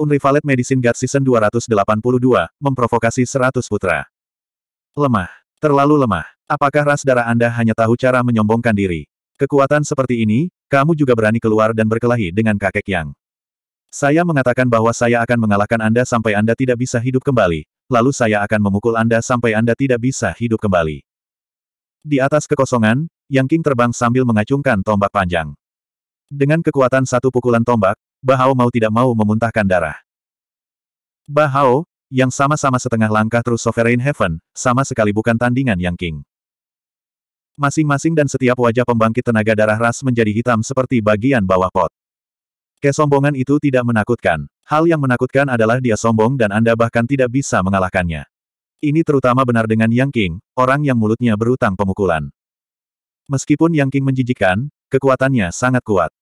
Unrivaled Medicine God Season 282, memprovokasi 100 putra. Lemah. Terlalu lemah. Apakah ras darah Anda hanya tahu cara menyombongkan diri? Kekuatan seperti ini, kamu juga berani keluar dan berkelahi dengan kakek yang. Saya mengatakan bahwa saya akan mengalahkan Anda sampai Anda tidak bisa hidup kembali, lalu saya akan memukul Anda sampai Anda tidak bisa hidup kembali. Di atas kekosongan, Yang King terbang sambil mengacungkan tombak panjang. Dengan kekuatan satu pukulan tombak, Bahao mau tidak mau memuntahkan darah. Bahao, yang sama-sama setengah langkah terus Sovereign Heaven, sama sekali bukan tandingan yang King. Masing-masing dan setiap wajah pembangkit tenaga darah ras menjadi hitam seperti bagian bawah pot. Kesombongan itu tidak menakutkan. Hal yang menakutkan adalah dia sombong dan Anda bahkan tidak bisa mengalahkannya. Ini terutama benar dengan Yang King, orang yang mulutnya berutang pemukulan. Meskipun Yang King menjijikan, kekuatannya sangat kuat.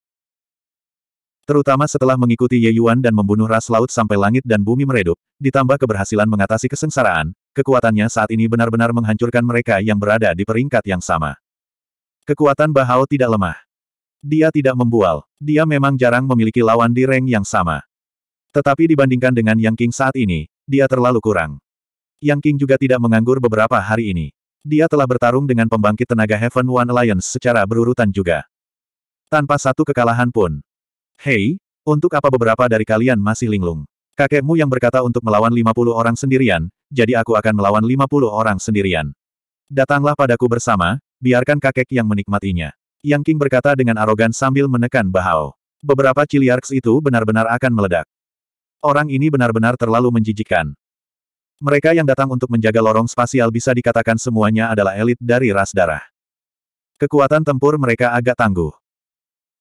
Terutama setelah mengikuti Ye Yuan dan membunuh ras laut sampai langit dan bumi meredup, ditambah keberhasilan mengatasi kesengsaraan, kekuatannya saat ini benar-benar menghancurkan mereka yang berada di peringkat yang sama. Kekuatan Bahao tidak lemah. Dia tidak membual. Dia memang jarang memiliki lawan di rank yang sama. Tetapi dibandingkan dengan Yang King saat ini, dia terlalu kurang. Yang King juga tidak menganggur beberapa hari ini. Dia telah bertarung dengan pembangkit tenaga Heaven One Alliance secara berurutan juga. Tanpa satu kekalahan pun, Hei, untuk apa beberapa dari kalian masih linglung? Kakekmu yang berkata untuk melawan 50 orang sendirian, jadi aku akan melawan 50 orang sendirian. Datanglah padaku bersama, biarkan kakek yang menikmatinya. Yang King berkata dengan arogan sambil menekan bahau. Beberapa ciliarks itu benar-benar akan meledak. Orang ini benar-benar terlalu menjijikan. Mereka yang datang untuk menjaga lorong spasial bisa dikatakan semuanya adalah elit dari ras darah. Kekuatan tempur mereka agak tangguh.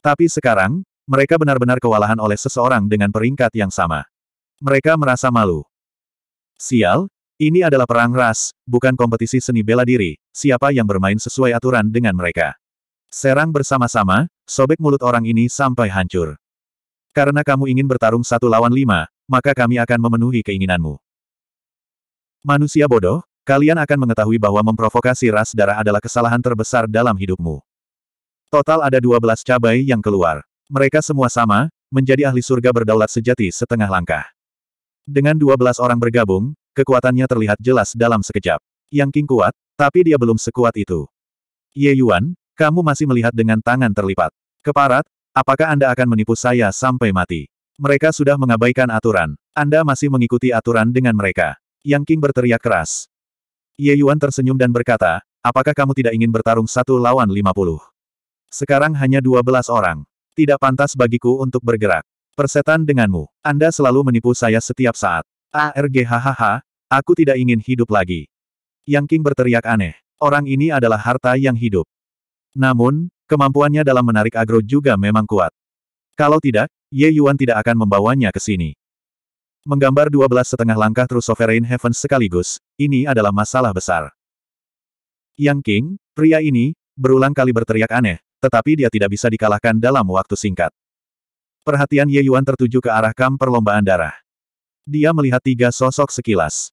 Tapi sekarang, mereka benar-benar kewalahan oleh seseorang dengan peringkat yang sama. Mereka merasa malu. Sial, ini adalah perang ras, bukan kompetisi seni bela diri, siapa yang bermain sesuai aturan dengan mereka. Serang bersama-sama, sobek mulut orang ini sampai hancur. Karena kamu ingin bertarung satu lawan lima, maka kami akan memenuhi keinginanmu. Manusia bodoh, kalian akan mengetahui bahwa memprovokasi ras darah adalah kesalahan terbesar dalam hidupmu. Total ada 12 cabai yang keluar. Mereka semua sama, menjadi ahli surga berdaulat sejati setengah langkah. Dengan 12 orang bergabung, kekuatannya terlihat jelas dalam sekejap. Yang King kuat, tapi dia belum sekuat itu. Ye Yuan, kamu masih melihat dengan tangan terlipat. Keparat, apakah Anda akan menipu saya sampai mati? Mereka sudah mengabaikan aturan. Anda masih mengikuti aturan dengan mereka. Yang King berteriak keras. Ye Yuan tersenyum dan berkata, apakah kamu tidak ingin bertarung satu lawan lima puluh? Sekarang hanya 12 orang. Tidak pantas bagiku untuk bergerak. Persetan denganmu. Anda selalu menipu saya setiap saat. ARGHHH, aku tidak ingin hidup lagi. Yang King berteriak aneh. Orang ini adalah harta yang hidup. Namun, kemampuannya dalam menarik agro juga memang kuat. Kalau tidak, Ye Yuan tidak akan membawanya ke sini. Menggambar 12 setengah langkah terus Sovereign Heaven sekaligus, ini adalah masalah besar. Yang King, pria ini, berulang kali berteriak aneh, tetapi dia tidak bisa dikalahkan dalam waktu singkat. Perhatian Ye Yuan tertuju ke arah kam perlombaan darah. Dia melihat tiga sosok sekilas.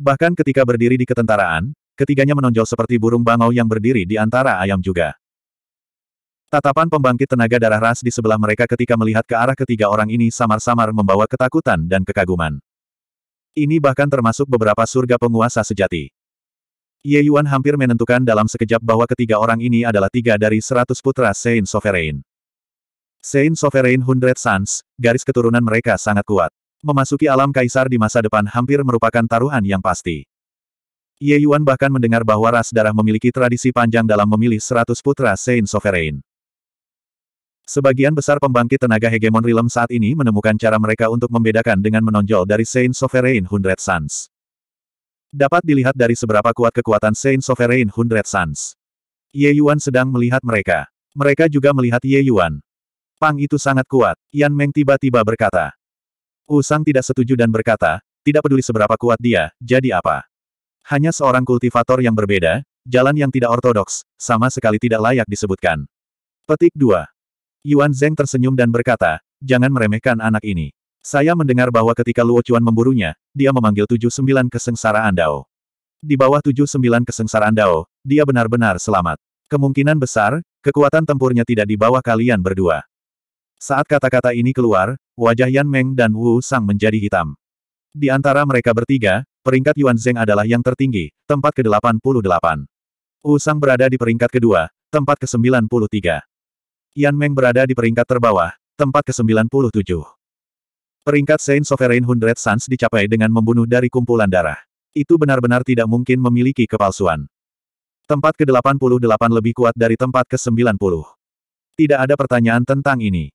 Bahkan ketika berdiri di ketentaraan, ketiganya menonjol seperti burung bangau yang berdiri di antara ayam juga. Tatapan pembangkit tenaga darah ras di sebelah mereka ketika melihat ke arah ketiga orang ini samar-samar membawa ketakutan dan kekaguman. Ini bahkan termasuk beberapa surga penguasa sejati. Ye Yuan hampir menentukan dalam sekejap bahwa ketiga orang ini adalah tiga dari seratus putra Saint Sovereign. Saint Sovereign Hundred Sons, garis keturunan mereka sangat kuat. Memasuki alam kaisar di masa depan hampir merupakan taruhan yang pasti. Ye Yuan bahkan mendengar bahwa ras darah memiliki tradisi panjang dalam memilih seratus putra Saint Sovereign. Sebagian besar pembangkit tenaga hegemon Rilem saat ini menemukan cara mereka untuk membedakan dengan menonjol dari Saint Sovereign Hundred Sons. Dapat dilihat dari seberapa kuat kekuatan Saint Sovereign Hundred Suns. Ye Yuan sedang melihat mereka. Mereka juga melihat Ye Yuan. Pang itu sangat kuat, Yan Meng tiba-tiba berkata. Usang tidak setuju dan berkata, tidak peduli seberapa kuat dia, jadi apa. Hanya seorang kultivator yang berbeda, jalan yang tidak ortodoks, sama sekali tidak layak disebutkan. Petik 2. Yuan Zeng tersenyum dan berkata, jangan meremehkan anak ini. Saya mendengar bahwa ketika Luo Chuan memburunya, dia memanggil tujuh sembilan kesengsaraan Dao. Di bawah tujuh sembilan kesengsaraan Dao, dia benar-benar selamat. Kemungkinan besar, kekuatan tempurnya tidak di bawah kalian berdua. Saat kata-kata ini keluar, wajah Yan Meng dan Wu Sang menjadi hitam. Di antara mereka bertiga, peringkat Yuan Zheng adalah yang tertinggi, tempat ke-88. Wu Sang berada di peringkat kedua, tempat ke-93. Yan Meng berada di peringkat terbawah, tempat ke-97. Peringkat Saint Sovereign Hundred Suns dicapai dengan membunuh dari kumpulan darah. Itu benar-benar tidak mungkin memiliki kepalsuan. Tempat ke-88 lebih kuat dari tempat ke-90. Tidak ada pertanyaan tentang ini.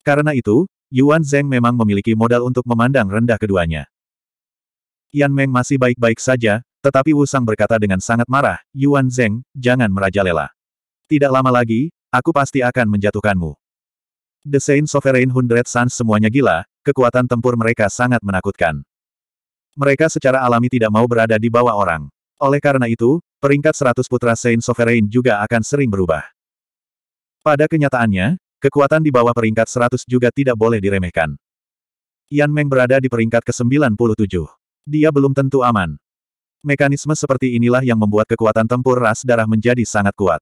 Karena itu, Yuan Zheng memang memiliki modal untuk memandang rendah keduanya. Yan Meng masih baik-baik saja, tetapi Wu Sang berkata dengan sangat marah, Yuan Zheng, jangan merajalela. Tidak lama lagi, aku pasti akan menjatuhkanmu. The Saint Sovereign Hundred Suns semuanya gila, Kekuatan tempur mereka sangat menakutkan. Mereka secara alami tidak mau berada di bawah orang. Oleh karena itu, peringkat 100 putra Saint Sovereign juga akan sering berubah. Pada kenyataannya, kekuatan di bawah peringkat 100 juga tidak boleh diremehkan. Yan Meng berada di peringkat ke-97. Dia belum tentu aman. Mekanisme seperti inilah yang membuat kekuatan tempur ras darah menjadi sangat kuat.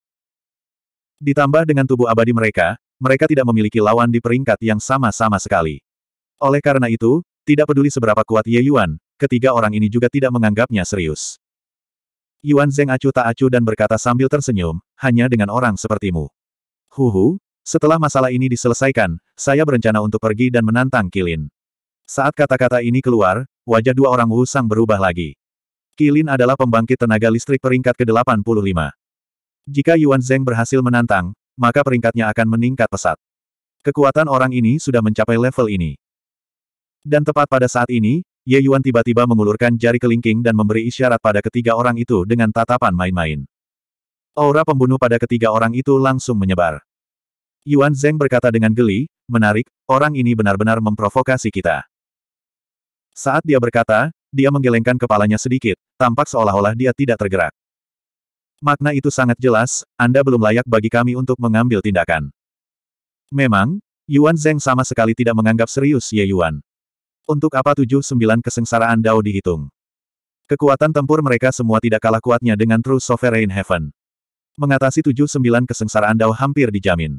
Ditambah dengan tubuh abadi mereka, mereka tidak memiliki lawan di peringkat yang sama-sama sekali. Oleh karena itu, tidak peduli seberapa kuat Ye Yuan, ketiga orang ini juga tidak menganggapnya serius. Yuan Zeng acuh tak acuh dan berkata sambil tersenyum, hanya dengan orang sepertimu. Huhu, setelah masalah ini diselesaikan, saya berencana untuk pergi dan menantang Kilin. Saat kata-kata ini keluar, wajah dua orang Wu Sang berubah lagi. Kilin adalah pembangkit tenaga listrik peringkat ke-85. Jika Yuan Zeng berhasil menantang, maka peringkatnya akan meningkat pesat. Kekuatan orang ini sudah mencapai level ini. Dan tepat pada saat ini, Ye Yuan tiba-tiba mengulurkan jari kelingking dan memberi isyarat pada ketiga orang itu dengan tatapan main-main. Aura pembunuh pada ketiga orang itu langsung menyebar. Yuan Zeng berkata dengan geli, menarik, orang ini benar-benar memprovokasi kita. Saat dia berkata, dia menggelengkan kepalanya sedikit, tampak seolah-olah dia tidak tergerak. Makna itu sangat jelas, Anda belum layak bagi kami untuk mengambil tindakan. Memang, Yuan Zeng sama sekali tidak menganggap serius Ye Yuan. Untuk apa tujuh sembilan kesengsaraan Dao dihitung? Kekuatan tempur mereka semua tidak kalah kuatnya dengan True Sovereign Heaven. Mengatasi tujuh sembilan kesengsaraan Dao hampir dijamin.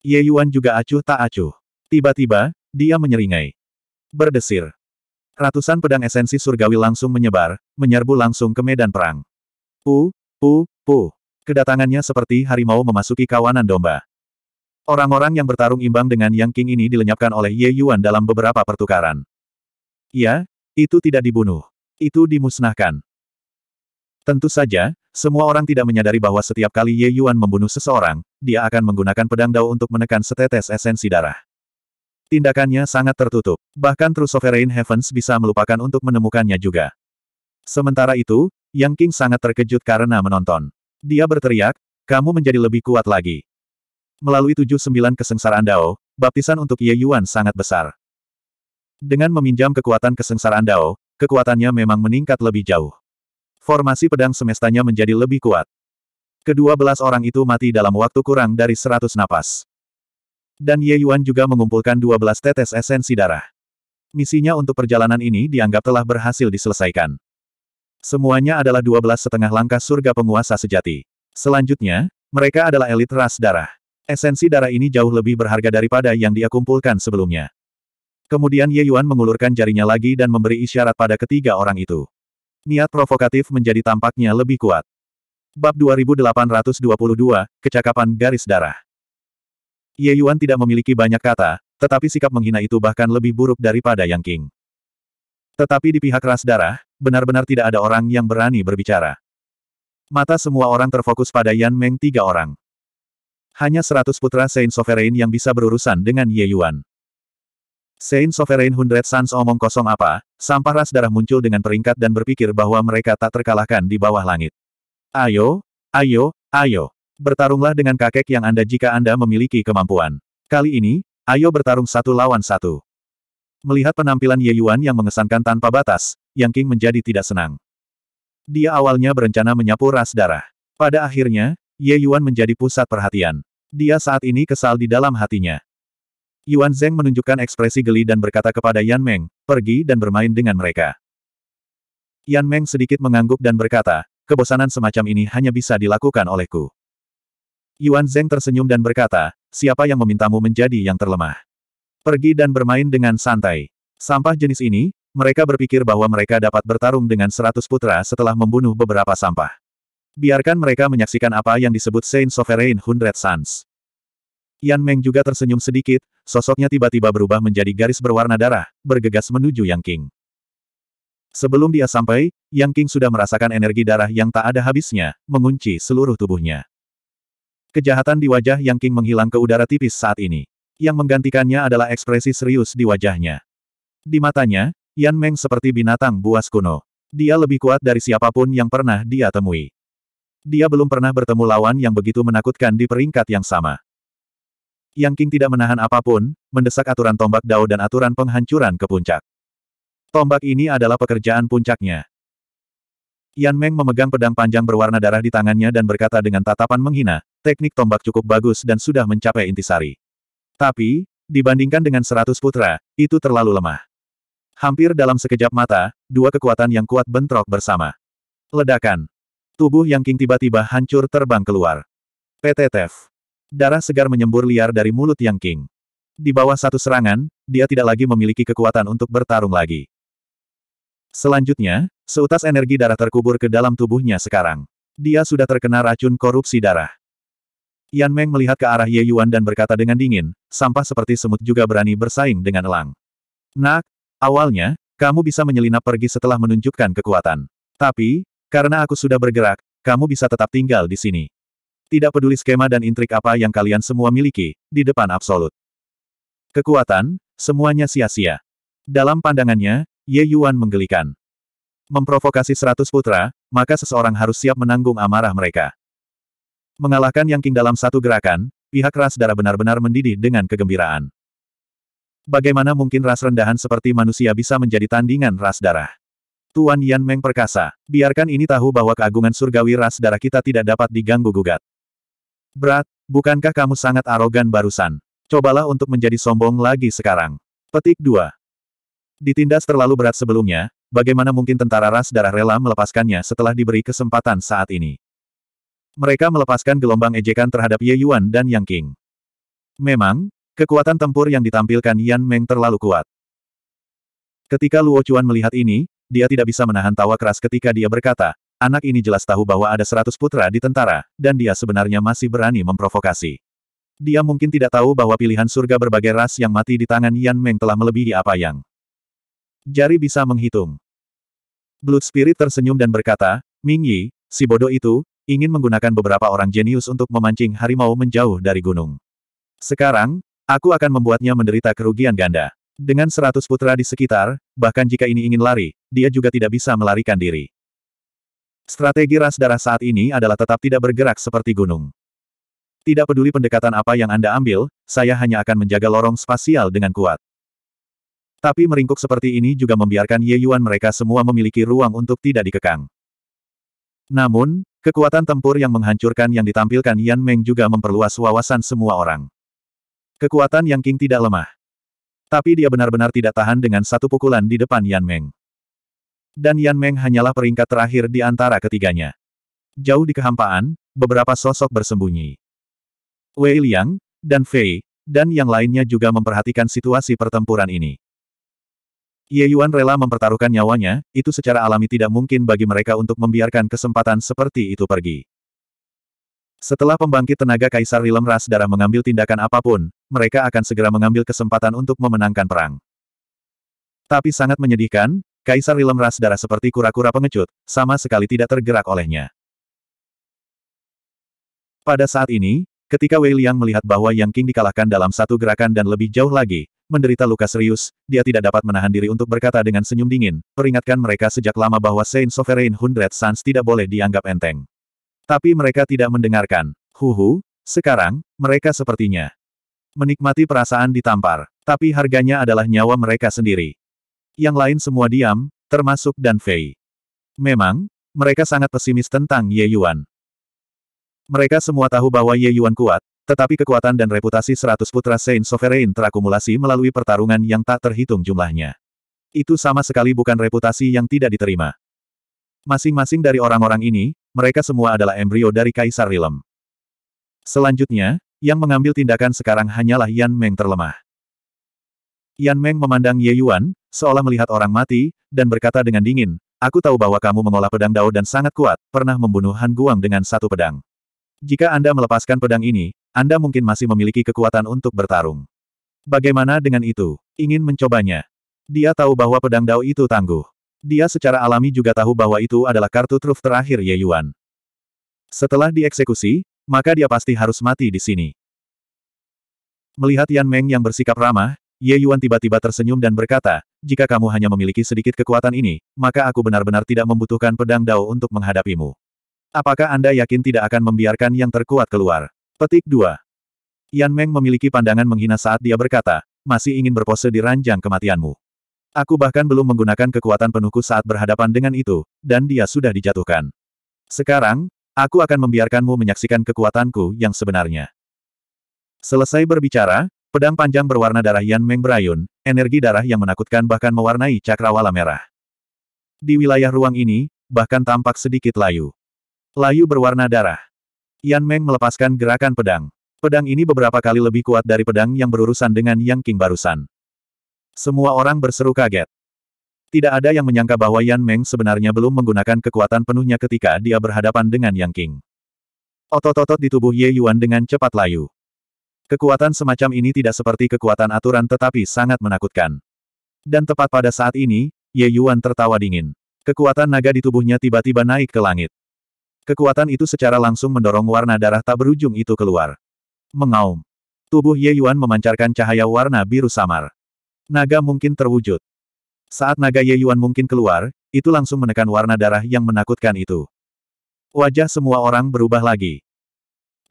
Ye Yuan juga acuh tak acuh. Tiba-tiba, dia menyeringai. Berdesir. Ratusan pedang esensi surgawi langsung menyebar, menyerbu langsung ke medan perang. Pu, pu, pu. Kedatangannya seperti harimau memasuki kawanan domba. Orang-orang yang bertarung imbang dengan Yang King ini dilenyapkan oleh Ye Yuan dalam beberapa pertukaran. Ya, itu tidak dibunuh. Itu dimusnahkan. Tentu saja, semua orang tidak menyadari bahwa setiap kali Ye Yuan membunuh seseorang, dia akan menggunakan pedang dao untuk menekan setetes esensi darah. Tindakannya sangat tertutup. Bahkan True Sovereign Heavens bisa melupakan untuk menemukannya juga. Sementara itu, Yang King sangat terkejut karena menonton. Dia berteriak, kamu menjadi lebih kuat lagi. Melalui tujuh sembilan kesengsaraan Dao, baptisan untuk Ye Yuan sangat besar. Dengan meminjam kekuatan kesengsaraan Dao, kekuatannya memang meningkat lebih jauh. Formasi pedang semestanya menjadi lebih kuat. Kedua belas orang itu mati dalam waktu kurang dari seratus napas. Dan Ye Yuan juga mengumpulkan dua belas tetes esensi darah. Misinya untuk perjalanan ini dianggap telah berhasil diselesaikan. Semuanya adalah dua belas setengah langkah surga penguasa sejati. Selanjutnya, mereka adalah elit ras darah. Esensi darah ini jauh lebih berharga daripada yang dia kumpulkan sebelumnya. Kemudian Ye Yuan mengulurkan jarinya lagi dan memberi isyarat pada ketiga orang itu. Niat provokatif menjadi tampaknya lebih kuat. Bab 2822, Kecakapan Garis Darah Ye Yuan tidak memiliki banyak kata, tetapi sikap menghina itu bahkan lebih buruk daripada Yang King. Tetapi di pihak ras darah, benar-benar tidak ada orang yang berani berbicara. Mata semua orang terfokus pada Yan Meng tiga orang. Hanya seratus putra Saint Sovereign yang bisa berurusan dengan Ye Yuan. Saint Sovereign Hundred Suns omong kosong apa, sampah ras darah muncul dengan peringkat dan berpikir bahwa mereka tak terkalahkan di bawah langit. Ayo, ayo, ayo. Bertarunglah dengan kakek yang Anda jika Anda memiliki kemampuan. Kali ini, ayo bertarung satu lawan satu. Melihat penampilan Ye Yuan yang mengesankan tanpa batas, Yang King menjadi tidak senang. Dia awalnya berencana menyapu ras darah. Pada akhirnya, Ye Yuan menjadi pusat perhatian. Dia saat ini kesal di dalam hatinya. Yuan Zheng menunjukkan ekspresi geli dan berkata kepada Yan Meng, pergi dan bermain dengan mereka. Yan Meng sedikit mengangguk dan berkata, kebosanan semacam ini hanya bisa dilakukan olehku. Yuan Zheng tersenyum dan berkata, siapa yang memintamu menjadi yang terlemah? Pergi dan bermain dengan santai. Sampah jenis ini, mereka berpikir bahwa mereka dapat bertarung dengan seratus putra setelah membunuh beberapa sampah. Biarkan mereka menyaksikan apa yang disebut Saint Sovereign Hundred Suns. Yan Meng juga tersenyum sedikit, sosoknya tiba-tiba berubah menjadi garis berwarna darah, bergegas menuju Yang King. Sebelum dia sampai, Yang King sudah merasakan energi darah yang tak ada habisnya, mengunci seluruh tubuhnya. Kejahatan di wajah Yang King menghilang ke udara tipis saat ini. Yang menggantikannya adalah ekspresi serius di wajahnya. Di matanya, Yan Meng seperti binatang buas kuno. Dia lebih kuat dari siapapun yang pernah dia temui. Dia belum pernah bertemu lawan yang begitu menakutkan di peringkat yang sama. Yang King tidak menahan apapun, mendesak aturan tombak Dao dan aturan penghancuran ke puncak. Tombak ini adalah pekerjaan puncaknya. Yan Meng memegang pedang panjang berwarna darah di tangannya dan berkata dengan tatapan menghina, teknik tombak cukup bagus dan sudah mencapai intisari. Tapi, dibandingkan dengan seratus putra, itu terlalu lemah. Hampir dalam sekejap mata, dua kekuatan yang kuat bentrok bersama. Ledakan. Tubuh Yang King tiba-tiba hancur terbang keluar. PTTF." Darah segar menyembur liar dari mulut Yang King. Di bawah satu serangan, dia tidak lagi memiliki kekuatan untuk bertarung lagi. Selanjutnya, seutas energi darah terkubur ke dalam tubuhnya sekarang. Dia sudah terkena racun korupsi darah. Yan Meng melihat ke arah Ye Yuan dan berkata dengan dingin, sampah seperti semut juga berani bersaing dengan elang. Nak, awalnya, kamu bisa menyelinap pergi setelah menunjukkan kekuatan. Tapi, karena aku sudah bergerak, kamu bisa tetap tinggal di sini. Tidak peduli skema dan intrik apa yang kalian semua miliki, di depan absolut. Kekuatan, semuanya sia-sia. Dalam pandangannya, Ye Yuan menggelikan. Memprovokasi seratus putra, maka seseorang harus siap menanggung amarah mereka. Mengalahkan Yang King dalam satu gerakan, pihak ras darah benar-benar mendidih dengan kegembiraan. Bagaimana mungkin ras rendahan seperti manusia bisa menjadi tandingan ras darah? Tuan Yan Meng perkasa, biarkan ini tahu bahwa keagungan surgawi ras darah kita tidak dapat diganggu-gugat. Berat, bukankah kamu sangat arogan barusan? Cobalah untuk menjadi sombong lagi sekarang. Petik 2. Ditindas terlalu berat sebelumnya, bagaimana mungkin tentara ras darah rela melepaskannya setelah diberi kesempatan saat ini? Mereka melepaskan gelombang ejekan terhadap Ye Yuan dan Yang King. Memang, kekuatan tempur yang ditampilkan Yan Meng terlalu kuat. Ketika Luo Chuan melihat ini, dia tidak bisa menahan tawa keras ketika dia berkata, Anak ini jelas tahu bahwa ada seratus putra di tentara, dan dia sebenarnya masih berani memprovokasi. Dia mungkin tidak tahu bahwa pilihan surga berbagai ras yang mati di tangan Yan Meng telah melebihi apa yang jari bisa menghitung. Blood Spirit tersenyum dan berkata, Ming Yi, si bodoh itu, ingin menggunakan beberapa orang jenius untuk memancing harimau menjauh dari gunung. Sekarang, aku akan membuatnya menderita kerugian ganda. Dengan seratus putra di sekitar, bahkan jika ini ingin lari, dia juga tidak bisa melarikan diri. Strategi ras darah saat ini adalah tetap tidak bergerak seperti gunung. Tidak peduli pendekatan apa yang Anda ambil, saya hanya akan menjaga lorong spasial dengan kuat. Tapi meringkuk seperti ini juga membiarkan Ye Yuan mereka semua memiliki ruang untuk tidak dikekang. Namun, kekuatan tempur yang menghancurkan yang ditampilkan Yan Meng juga memperluas wawasan semua orang. Kekuatan Yang King tidak lemah. Tapi dia benar-benar tidak tahan dengan satu pukulan di depan Yan Meng. Dan Yan Meng hanyalah peringkat terakhir di antara ketiganya. Jauh di kehampaan, beberapa sosok bersembunyi. Wei Liang, dan Fei, dan yang lainnya juga memperhatikan situasi pertempuran ini. Ye Yuan rela mempertaruhkan nyawanya, itu secara alami tidak mungkin bagi mereka untuk membiarkan kesempatan seperti itu pergi. Setelah pembangkit tenaga Kaisar Rilem Ras Darah mengambil tindakan apapun, mereka akan segera mengambil kesempatan untuk memenangkan perang. Tapi sangat menyedihkan, Kaisar Rilem ras darah seperti kura-kura pengecut, sama sekali tidak tergerak olehnya. Pada saat ini, ketika Wei Liang melihat bahwa Yang King dikalahkan dalam satu gerakan dan lebih jauh lagi, menderita luka serius, dia tidak dapat menahan diri untuk berkata dengan senyum dingin, peringatkan mereka sejak lama bahwa Saint Sovereign Hundred Suns tidak boleh dianggap enteng. Tapi mereka tidak mendengarkan. Huhu, sekarang, mereka sepertinya menikmati perasaan ditampar, tapi harganya adalah nyawa mereka sendiri. Yang lain semua diam, termasuk Dan Fei. Memang, mereka sangat pesimis tentang Ye Yuan. Mereka semua tahu bahwa Ye Yuan kuat, tetapi kekuatan dan reputasi seratus putra Saint Sovereign terakumulasi melalui pertarungan yang tak terhitung jumlahnya. Itu sama sekali bukan reputasi yang tidak diterima. Masing-masing dari orang-orang ini, mereka semua adalah embrio dari Kaisar Rilem. Selanjutnya, yang mengambil tindakan sekarang hanyalah Yan Meng terlemah. Yan Meng memandang Ye Yuan, seolah melihat orang mati, dan berkata dengan dingin, Aku tahu bahwa kamu mengolah pedang Dao dan sangat kuat, pernah membunuh Han Guang dengan satu pedang. Jika Anda melepaskan pedang ini, Anda mungkin masih memiliki kekuatan untuk bertarung. Bagaimana dengan itu? Ingin mencobanya? Dia tahu bahwa pedang Dao itu tangguh. Dia secara alami juga tahu bahwa itu adalah kartu truf terakhir Ye Yuan. Setelah dieksekusi, maka dia pasti harus mati di sini. Melihat Yan Meng yang bersikap ramah, Ye Yuan tiba-tiba tersenyum dan berkata, jika kamu hanya memiliki sedikit kekuatan ini, maka aku benar-benar tidak membutuhkan pedang Dao untuk menghadapimu. Apakah Anda yakin tidak akan membiarkan yang terkuat keluar? Petik 2. Yan Meng memiliki pandangan menghina saat dia berkata, masih ingin berpose di ranjang kematianmu. Aku bahkan belum menggunakan kekuatan penuhku saat berhadapan dengan itu, dan dia sudah dijatuhkan. Sekarang, aku akan membiarkanmu menyaksikan kekuatanku yang sebenarnya. Selesai berbicara, Pedang panjang berwarna darah Yan Meng berayun, energi darah yang menakutkan bahkan mewarnai cakrawala merah. Di wilayah ruang ini, bahkan tampak sedikit layu. Layu berwarna darah. Yan Meng melepaskan gerakan pedang. Pedang ini beberapa kali lebih kuat dari pedang yang berurusan dengan Yang King barusan. Semua orang berseru kaget. Tidak ada yang menyangka bahwa Yan Meng sebenarnya belum menggunakan kekuatan penuhnya ketika dia berhadapan dengan Yang King. Otot-otot di tubuh Ye Yuan dengan cepat layu. Kekuatan semacam ini tidak seperti kekuatan aturan tetapi sangat menakutkan. Dan tepat pada saat ini, Ye Yuan tertawa dingin. Kekuatan naga di tubuhnya tiba-tiba naik ke langit. Kekuatan itu secara langsung mendorong warna darah tak berujung itu keluar. Mengaum. Tubuh Ye Yuan memancarkan cahaya warna biru samar. Naga mungkin terwujud. Saat naga Ye Yuan mungkin keluar, itu langsung menekan warna darah yang menakutkan itu. Wajah semua orang berubah lagi.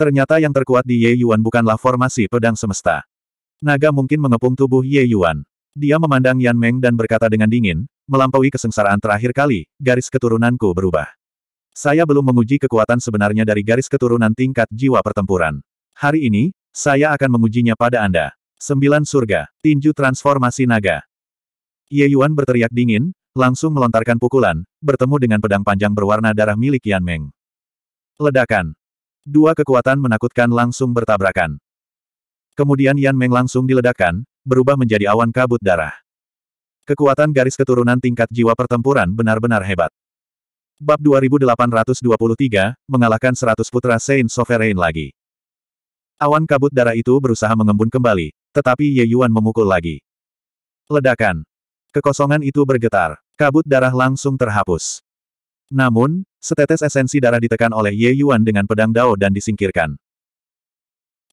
Ternyata yang terkuat di Ye Yuan bukanlah formasi pedang semesta. Naga mungkin mengepung tubuh Ye Yuan. Dia memandang Yan Meng dan berkata dengan dingin, melampaui kesengsaraan terakhir kali, garis keturunanku berubah. Saya belum menguji kekuatan sebenarnya dari garis keturunan tingkat jiwa pertempuran. Hari ini, saya akan mengujinya pada Anda. Sembilan surga, tinju transformasi naga. Ye Yuan berteriak dingin, langsung melontarkan pukulan, bertemu dengan pedang panjang berwarna darah milik Yan Meng. Ledakan. Dua kekuatan menakutkan langsung bertabrakan. Kemudian Yan Meng langsung diledakkan, berubah menjadi awan kabut darah. Kekuatan garis keturunan tingkat jiwa pertempuran benar-benar hebat. Bab 2823, mengalahkan 100 putra Saint Sovereign lagi. Awan kabut darah itu berusaha mengembun kembali, tetapi Ye Yuan memukul lagi. Ledakan. Kekosongan itu bergetar. Kabut darah langsung terhapus. Namun, Setetes esensi darah ditekan oleh Ye Yuan dengan pedang Dao dan disingkirkan.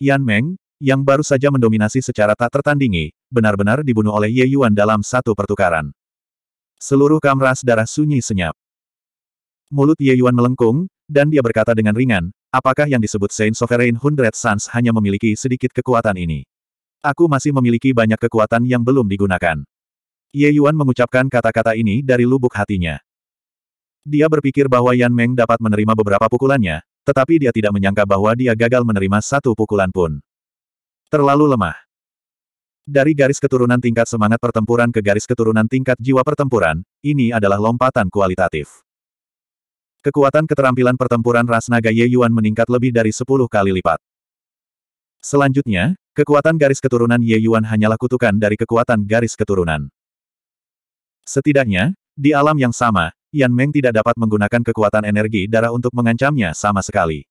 Yan Meng, yang baru saja mendominasi secara tak tertandingi, benar-benar dibunuh oleh Ye Yuan dalam satu pertukaran. Seluruh kamras darah sunyi senyap. Mulut Ye Yuan melengkung, dan dia berkata dengan ringan, apakah yang disebut Saint Sovereign Hundred Suns hanya memiliki sedikit kekuatan ini? Aku masih memiliki banyak kekuatan yang belum digunakan. Ye Yuan mengucapkan kata-kata ini dari lubuk hatinya. Dia berpikir bahwa Yan Meng dapat menerima beberapa pukulannya, tetapi dia tidak menyangka bahwa dia gagal menerima satu pukulan pun. Terlalu lemah. Dari garis keturunan tingkat semangat pertempuran ke garis keturunan tingkat jiwa pertempuran, ini adalah lompatan kualitatif. Kekuatan keterampilan pertempuran ras naga Ye Yuan meningkat lebih dari 10 kali lipat. Selanjutnya, kekuatan garis keturunan Ye Yuan hanyalah kutukan dari kekuatan garis keturunan. Setidaknya, di alam yang sama, Yan Meng tidak dapat menggunakan kekuatan energi darah untuk mengancamnya sama sekali.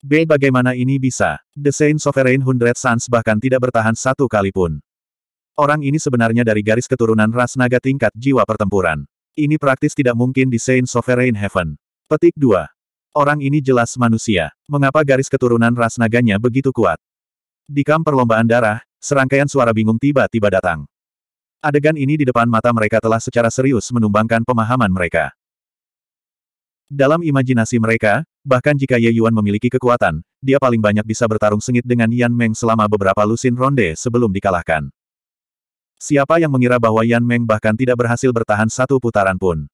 B. Bagaimana ini bisa? The Saint Sovereign Hundred Suns bahkan tidak bertahan satu kali pun. Orang ini sebenarnya dari garis keturunan ras naga tingkat jiwa pertempuran. Ini praktis tidak mungkin di Saint Sovereign Heaven. Petik 2. Orang ini jelas manusia. Mengapa garis keturunan ras naganya begitu kuat? Di kamp perlombaan darah, serangkaian suara bingung tiba-tiba datang. Adegan ini di depan mata mereka telah secara serius menumbangkan pemahaman mereka. Dalam imajinasi mereka, bahkan jika Ye Yuan memiliki kekuatan, dia paling banyak bisa bertarung sengit dengan Yan Meng selama beberapa lusin ronde sebelum dikalahkan. Siapa yang mengira bahwa Yan Meng bahkan tidak berhasil bertahan satu putaran pun.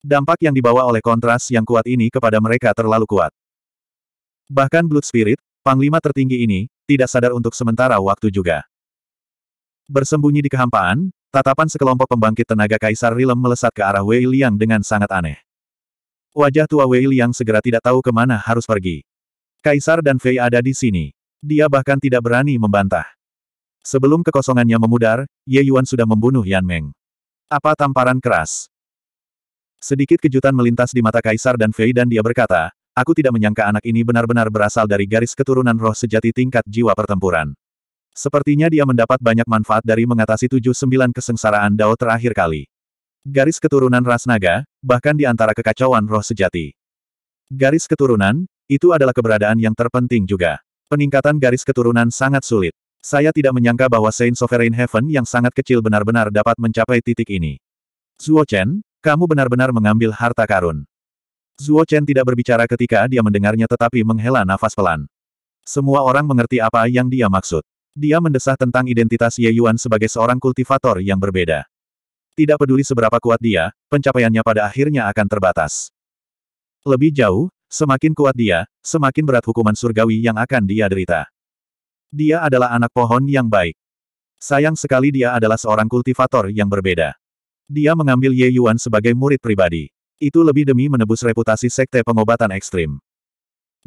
Dampak yang dibawa oleh kontras yang kuat ini kepada mereka terlalu kuat. Bahkan Blood Spirit, panglima tertinggi ini, tidak sadar untuk sementara waktu juga. Bersembunyi di kehampaan, tatapan sekelompok pembangkit tenaga Kaisar Rilem melesat ke arah Wei Liang dengan sangat aneh. Wajah tua Wei Liang segera tidak tahu kemana harus pergi. Kaisar dan Fei ada di sini. Dia bahkan tidak berani membantah. Sebelum kekosongannya memudar, Ye Yuan sudah membunuh Yan Meng. Apa tamparan keras? Sedikit kejutan melintas di mata Kaisar dan Fei dan dia berkata, aku tidak menyangka anak ini benar-benar berasal dari garis keturunan roh sejati tingkat jiwa pertempuran. Sepertinya dia mendapat banyak manfaat dari mengatasi tujuh sembilan kesengsaraan Dao terakhir kali. Garis keturunan ras naga, bahkan di antara kekacauan roh sejati. Garis keturunan, itu adalah keberadaan yang terpenting juga. Peningkatan garis keturunan sangat sulit. Saya tidak menyangka bahwa Saint Sovereign Heaven yang sangat kecil benar-benar dapat mencapai titik ini. Zuo Chen, kamu benar-benar mengambil harta karun. Zuo Chen tidak berbicara ketika dia mendengarnya tetapi menghela nafas pelan. Semua orang mengerti apa yang dia maksud. Dia mendesah tentang identitas Ye Yuan sebagai seorang kultivator yang berbeda. Tidak peduli seberapa kuat dia, pencapaiannya pada akhirnya akan terbatas. Lebih jauh, semakin kuat dia, semakin berat hukuman surgawi yang akan dia derita. Dia adalah anak pohon yang baik. Sayang sekali dia adalah seorang kultivator yang berbeda. Dia mengambil Ye Yuan sebagai murid pribadi. Itu lebih demi menebus reputasi sekte pengobatan ekstrim.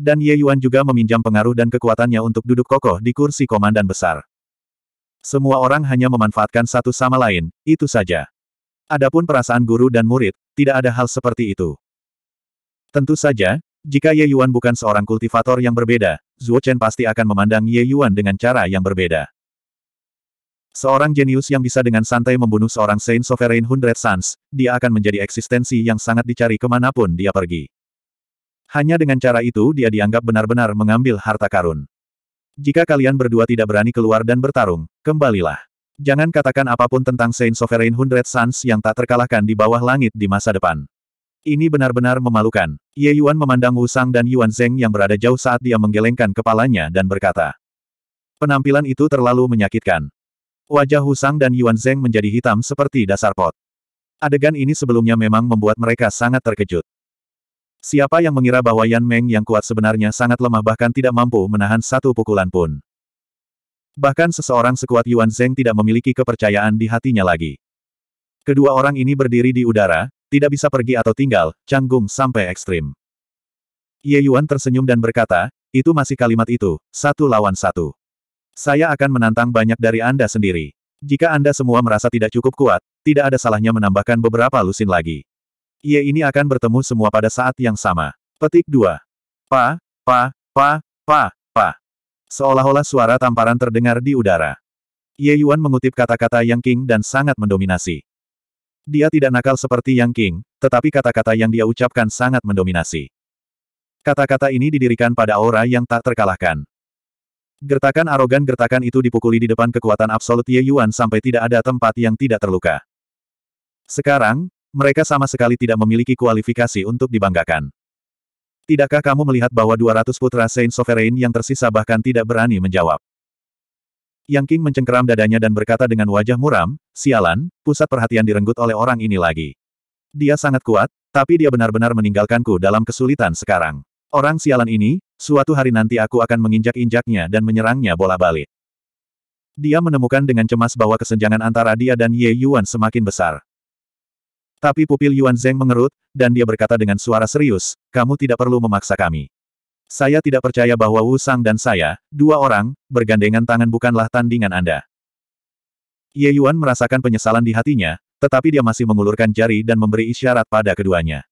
Dan Ye Yuan juga meminjam pengaruh dan kekuatannya untuk duduk kokoh di kursi komandan besar. Semua orang hanya memanfaatkan satu sama lain, itu saja. Adapun perasaan guru dan murid, tidak ada hal seperti itu. Tentu saja, jika Ye Yuan bukan seorang kultivator yang berbeda, Zhuo Chen pasti akan memandang Ye Yuan dengan cara yang berbeda. Seorang jenius yang bisa dengan santai membunuh seorang Saint Sovereign Hundred Suns, dia akan menjadi eksistensi yang sangat dicari kemanapun dia pergi. Hanya dengan cara itu dia dianggap benar-benar mengambil harta karun. Jika kalian berdua tidak berani keluar dan bertarung, kembalilah. Jangan katakan apapun tentang Saint Sovereign Hundred Suns yang tak terkalahkan di bawah langit di masa depan. Ini benar-benar memalukan. Ye Yuan memandang Wu Sang dan Yuan Zheng yang berada jauh saat dia menggelengkan kepalanya dan berkata. Penampilan itu terlalu menyakitkan. Wajah Wu Sang dan Yuan Zheng menjadi hitam seperti dasar pot. Adegan ini sebelumnya memang membuat mereka sangat terkejut. Siapa yang mengira bahwa Yan Meng yang kuat sebenarnya sangat lemah bahkan tidak mampu menahan satu pukulan pun. Bahkan seseorang sekuat Yuan Zheng tidak memiliki kepercayaan di hatinya lagi. Kedua orang ini berdiri di udara, tidak bisa pergi atau tinggal, canggung sampai ekstrim. Ye Yuan tersenyum dan berkata, itu masih kalimat itu, satu lawan satu. Saya akan menantang banyak dari Anda sendiri. Jika Anda semua merasa tidak cukup kuat, tidak ada salahnya menambahkan beberapa lusin lagi. Ia ini akan bertemu semua pada saat yang sama. Petik 2. Pa, pa, pa, pa, pa. Seolah-olah suara tamparan terdengar di udara. Ye Yuan mengutip kata-kata Yang King dan sangat mendominasi. Dia tidak nakal seperti Yang King, tetapi kata-kata yang dia ucapkan sangat mendominasi. Kata-kata ini didirikan pada aura yang tak terkalahkan. Gertakan arogan gertakan itu dipukuli di depan kekuatan absolut Ye Yuan sampai tidak ada tempat yang tidak terluka. Sekarang, mereka sama sekali tidak memiliki kualifikasi untuk dibanggakan. Tidakkah kamu melihat bahwa 200 putra Saint Sovereign yang tersisa bahkan tidak berani menjawab? Yang King mencengkeram dadanya dan berkata dengan wajah muram, sialan, pusat perhatian direnggut oleh orang ini lagi. Dia sangat kuat, tapi dia benar-benar meninggalkanku dalam kesulitan sekarang. Orang sialan ini, suatu hari nanti aku akan menginjak-injaknya dan menyerangnya bola balik. Dia menemukan dengan cemas bahwa kesenjangan antara dia dan Ye Yuan semakin besar. Tapi pupil Yuan Zheng mengerut, dan dia berkata dengan suara serius, kamu tidak perlu memaksa kami. Saya tidak percaya bahwa Wu Sang dan saya, dua orang, bergandengan tangan bukanlah tandingan Anda. Ye Yuan merasakan penyesalan di hatinya, tetapi dia masih mengulurkan jari dan memberi isyarat pada keduanya.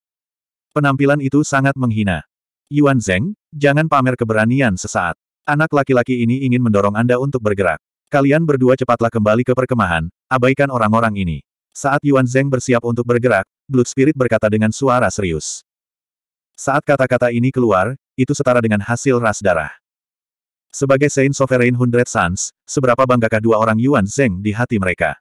Penampilan itu sangat menghina. Yuan Zheng, jangan pamer keberanian sesaat. Anak laki-laki ini ingin mendorong Anda untuk bergerak. Kalian berdua cepatlah kembali ke perkemahan, abaikan orang-orang ini. Saat Yuan Zheng bersiap untuk bergerak, Blood Spirit berkata dengan suara serius. Saat kata-kata ini keluar, itu setara dengan hasil ras darah. Sebagai Saint Sovereign Hundred Suns, seberapa banggakah dua orang Yuan Zheng di hati mereka?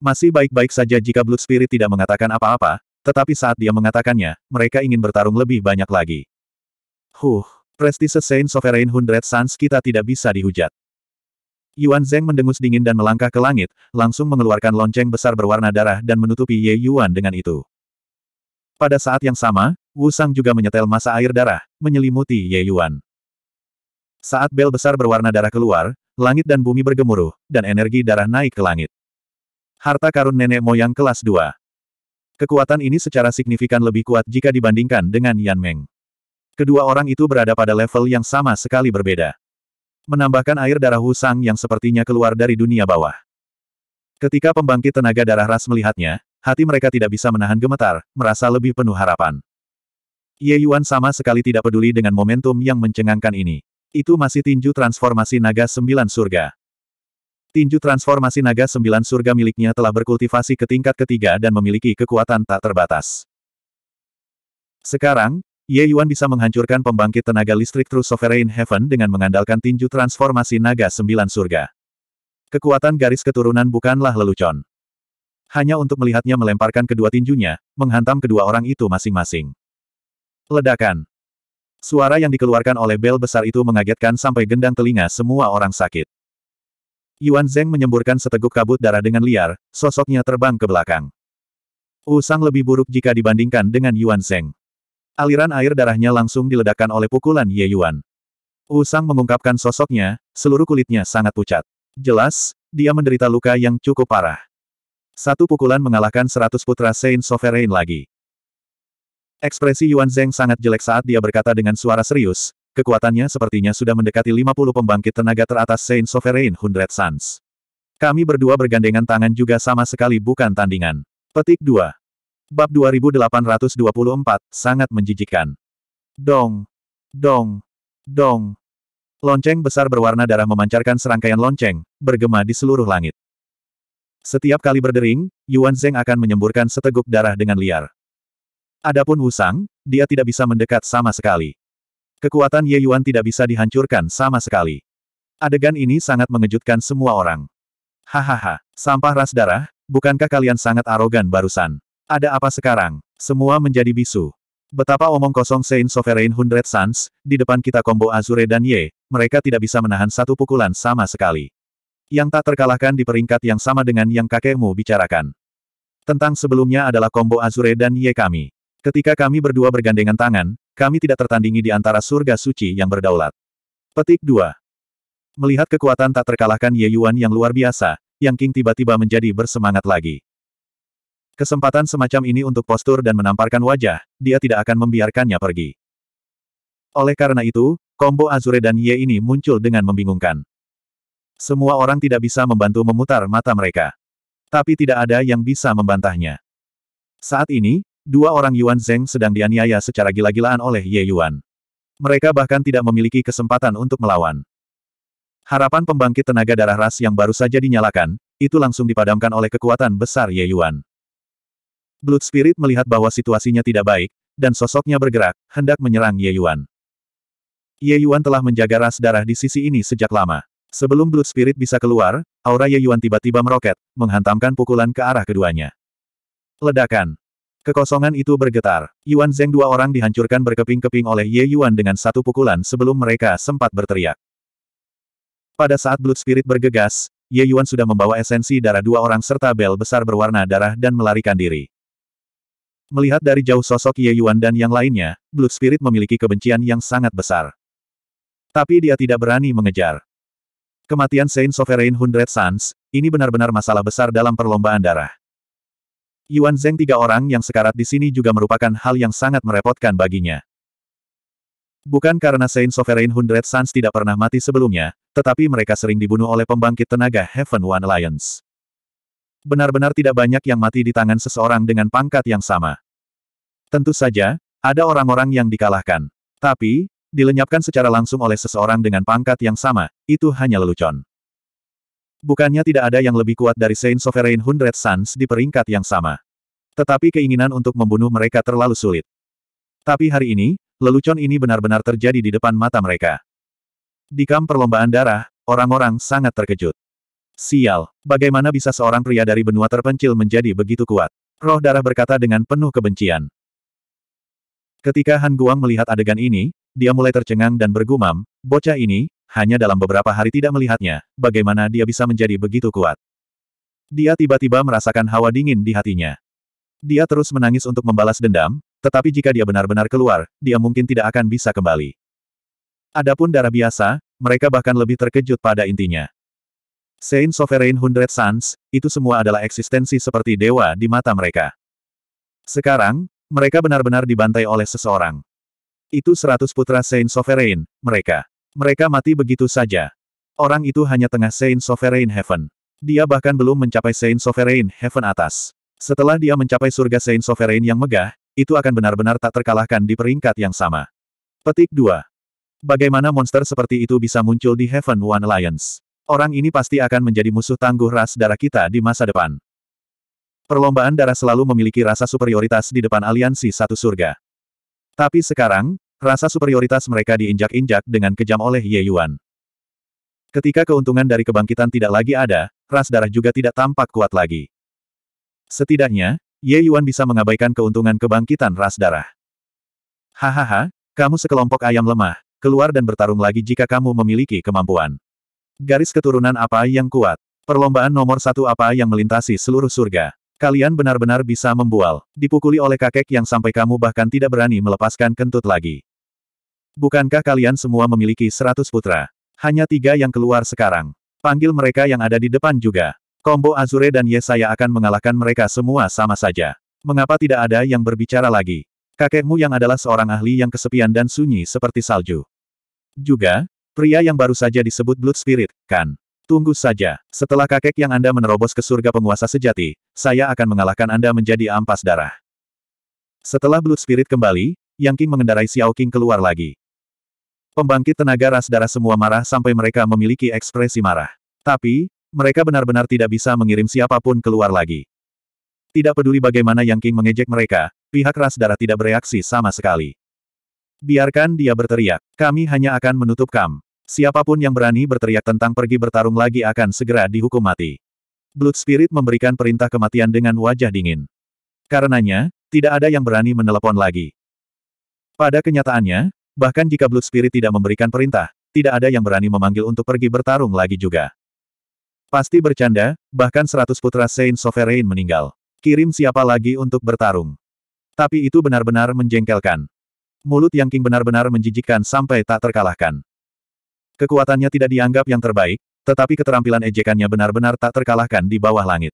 Masih baik-baik saja jika Blood Spirit tidak mengatakan apa-apa, tetapi saat dia mengatakannya, mereka ingin bertarung lebih banyak lagi. Huh, prestise Saint Sovereign Hundred Suns kita tidak bisa dihujat. Yuan Zheng mendengus dingin dan melangkah ke langit, langsung mengeluarkan lonceng besar berwarna darah dan menutupi Ye Yuan dengan itu. Pada saat yang sama, Wu Sang juga menyetel masa air darah, menyelimuti Ye Yuan. Saat bel besar berwarna darah keluar, langit dan bumi bergemuruh, dan energi darah naik ke langit. Harta karun nenek moyang kelas 2. Kekuatan ini secara signifikan lebih kuat jika dibandingkan dengan Yan Meng. Kedua orang itu berada pada level yang sama sekali berbeda menambahkan air darah Wu yang sepertinya keluar dari dunia bawah. Ketika pembangkit tenaga darah ras melihatnya, hati mereka tidak bisa menahan gemetar, merasa lebih penuh harapan. Ye Yuan sama sekali tidak peduli dengan momentum yang mencengangkan ini. Itu masih tinju transformasi naga sembilan surga. Tinju transformasi naga sembilan surga miliknya telah berkultivasi ke tingkat ketiga dan memiliki kekuatan tak terbatas. Sekarang, Ye Yuan bisa menghancurkan pembangkit tenaga listrik True Sovereign Heaven dengan mengandalkan tinju transformasi naga sembilan surga. Kekuatan garis keturunan bukanlah lelucon. Hanya untuk melihatnya melemparkan kedua tinjunya, menghantam kedua orang itu masing-masing. Ledakan. Suara yang dikeluarkan oleh bel besar itu mengagetkan sampai gendang telinga semua orang sakit. Yuan Zeng menyemburkan seteguk kabut darah dengan liar, sosoknya terbang ke belakang. Usang lebih buruk jika dibandingkan dengan Yuan Zeng. Aliran air darahnya langsung diledakkan oleh pukulan Ye Yuan. Usang mengungkapkan sosoknya, seluruh kulitnya sangat pucat. Jelas, dia menderita luka yang cukup parah. Satu pukulan mengalahkan seratus putra Saint Sovereign lagi. Ekspresi Yuan Zeng sangat jelek saat dia berkata dengan suara serius, kekuatannya sepertinya sudah mendekati 50 pembangkit tenaga teratas Saint Sovereign Hundred Suns. Kami berdua bergandengan tangan juga sama sekali bukan tandingan. Petik 2. Bab 2824, sangat menjijikan. Dong! Dong! Dong! Lonceng besar berwarna darah memancarkan serangkaian lonceng, bergema di seluruh langit. Setiap kali berdering, Yuan Zeng akan menyemburkan seteguk darah dengan liar. Adapun Wusang, dia tidak bisa mendekat sama sekali. Kekuatan Ye Yuan tidak bisa dihancurkan sama sekali. Adegan ini sangat mengejutkan semua orang. Hahaha, sampah ras darah, bukankah kalian sangat arogan barusan? Ada apa sekarang? Semua menjadi bisu. Betapa omong kosong Saint Sovereign Hundred Suns, di depan kita combo Azure dan Ye. mereka tidak bisa menahan satu pukulan sama sekali. Yang tak terkalahkan di peringkat yang sama dengan yang kakekmu bicarakan. Tentang sebelumnya adalah combo Azure dan Ye kami. Ketika kami berdua bergandengan tangan, kami tidak tertandingi di antara surga suci yang berdaulat. Petik 2. Melihat kekuatan tak terkalahkan Ye Yuan yang luar biasa, Yang King tiba-tiba menjadi bersemangat lagi. Kesempatan semacam ini untuk postur dan menamparkan wajah, dia tidak akan membiarkannya pergi. Oleh karena itu, kombo Azure dan Ye ini muncul dengan membingungkan. Semua orang tidak bisa membantu memutar mata mereka. Tapi tidak ada yang bisa membantahnya. Saat ini, dua orang Yuan Zeng sedang dianiaya secara gila-gilaan oleh Ye Yuan. Mereka bahkan tidak memiliki kesempatan untuk melawan. Harapan pembangkit tenaga darah ras yang baru saja dinyalakan, itu langsung dipadamkan oleh kekuatan besar Ye Yuan. Blood Spirit melihat bahwa situasinya tidak baik, dan sosoknya bergerak, hendak menyerang Ye Yuan. Ye Yuan telah menjaga ras darah di sisi ini sejak lama. Sebelum Blood Spirit bisa keluar, aura Ye Yuan tiba-tiba meroket, menghantamkan pukulan ke arah keduanya. Ledakan. Kekosongan itu bergetar. Yuan Zeng dua orang dihancurkan berkeping-keping oleh Ye Yuan dengan satu pukulan sebelum mereka sempat berteriak. Pada saat Blood Spirit bergegas, Ye Yuan sudah membawa esensi darah dua orang serta bel besar berwarna darah dan melarikan diri. Melihat dari jauh sosok Ye Yuan dan yang lainnya, Blood Spirit memiliki kebencian yang sangat besar. Tapi dia tidak berani mengejar. Kematian Saint Sovereign Hundred Suns, ini benar-benar masalah besar dalam perlombaan darah. Yuan Zeng tiga orang yang sekarat di sini juga merupakan hal yang sangat merepotkan baginya. Bukan karena Saint Sovereign Hundred Suns tidak pernah mati sebelumnya, tetapi mereka sering dibunuh oleh pembangkit tenaga Heaven One Alliance. Benar-benar tidak banyak yang mati di tangan seseorang dengan pangkat yang sama. Tentu saja, ada orang-orang yang dikalahkan. Tapi, dilenyapkan secara langsung oleh seseorang dengan pangkat yang sama, itu hanya lelucon. Bukannya tidak ada yang lebih kuat dari Saint Sovereign Hundred Suns di peringkat yang sama. Tetapi keinginan untuk membunuh mereka terlalu sulit. Tapi hari ini, lelucon ini benar-benar terjadi di depan mata mereka. Di kamp perlombaan darah, orang-orang sangat terkejut. Sial, bagaimana bisa seorang pria dari benua terpencil menjadi begitu kuat? Roh darah berkata dengan penuh kebencian. Ketika Han Guang melihat adegan ini, dia mulai tercengang dan bergumam, bocah ini, hanya dalam beberapa hari tidak melihatnya, bagaimana dia bisa menjadi begitu kuat. Dia tiba-tiba merasakan hawa dingin di hatinya. Dia terus menangis untuk membalas dendam, tetapi jika dia benar-benar keluar, dia mungkin tidak akan bisa kembali. Adapun darah biasa, mereka bahkan lebih terkejut pada intinya. Saint Sovereign Hundred Suns, itu semua adalah eksistensi seperti dewa di mata mereka. Sekarang, mereka benar-benar dibantai oleh seseorang. Itu seratus putra Saint Sovereign, mereka. Mereka mati begitu saja. Orang itu hanya tengah Saint Sovereign Heaven. Dia bahkan belum mencapai Saint Sovereign Heaven atas. Setelah dia mencapai surga Saint Sovereign yang megah, itu akan benar-benar tak terkalahkan di peringkat yang sama. Petik 2. Bagaimana monster seperti itu bisa muncul di Heaven One Alliance? Orang ini pasti akan menjadi musuh tangguh ras darah kita di masa depan. Perlombaan darah selalu memiliki rasa superioritas di depan aliansi satu surga. Tapi sekarang, rasa superioritas mereka diinjak-injak dengan kejam oleh Ye Yuan. Ketika keuntungan dari kebangkitan tidak lagi ada, ras darah juga tidak tampak kuat lagi. Setidaknya, Ye Yuan bisa mengabaikan keuntungan kebangkitan ras darah. Hahaha, kamu sekelompok ayam lemah, keluar dan bertarung lagi jika kamu memiliki kemampuan. Garis keturunan apa yang kuat? Perlombaan nomor satu apa yang melintasi seluruh surga? Kalian benar-benar bisa membual, dipukuli oleh kakek yang sampai kamu bahkan tidak berani melepaskan kentut lagi. Bukankah kalian semua memiliki seratus putra? Hanya tiga yang keluar sekarang. Panggil mereka yang ada di depan juga. Kombo Azure dan Yesaya akan mengalahkan mereka semua sama saja. Mengapa tidak ada yang berbicara lagi? Kakekmu yang adalah seorang ahli yang kesepian dan sunyi seperti salju. Juga, Pria yang baru saja disebut Blood Spirit, kan? Tunggu saja. Setelah kakek yang Anda menerobos ke surga penguasa sejati, saya akan mengalahkan Anda menjadi ampas darah. Setelah Blood Spirit kembali, Yang King mengendarai Xiao King keluar lagi. Pembangkit tenaga ras darah semua marah sampai mereka memiliki ekspresi marah. Tapi, mereka benar-benar tidak bisa mengirim siapapun keluar lagi. Tidak peduli bagaimana Yang King mengejek mereka, pihak ras darah tidak bereaksi sama sekali. Biarkan dia berteriak. Kami hanya akan menutup kam. Siapapun yang berani berteriak tentang pergi bertarung lagi akan segera dihukum mati. Blood Spirit memberikan perintah kematian dengan wajah dingin. Karenanya, tidak ada yang berani menelepon lagi. Pada kenyataannya, bahkan jika Blood Spirit tidak memberikan perintah, tidak ada yang berani memanggil untuk pergi bertarung lagi juga. Pasti bercanda, bahkan seratus putra Saint Sovereign meninggal. Kirim siapa lagi untuk bertarung. Tapi itu benar-benar menjengkelkan. Mulut Yang King benar-benar menjijikkan sampai tak terkalahkan. Kekuatannya tidak dianggap yang terbaik, tetapi keterampilan ejekannya benar-benar tak terkalahkan di bawah langit.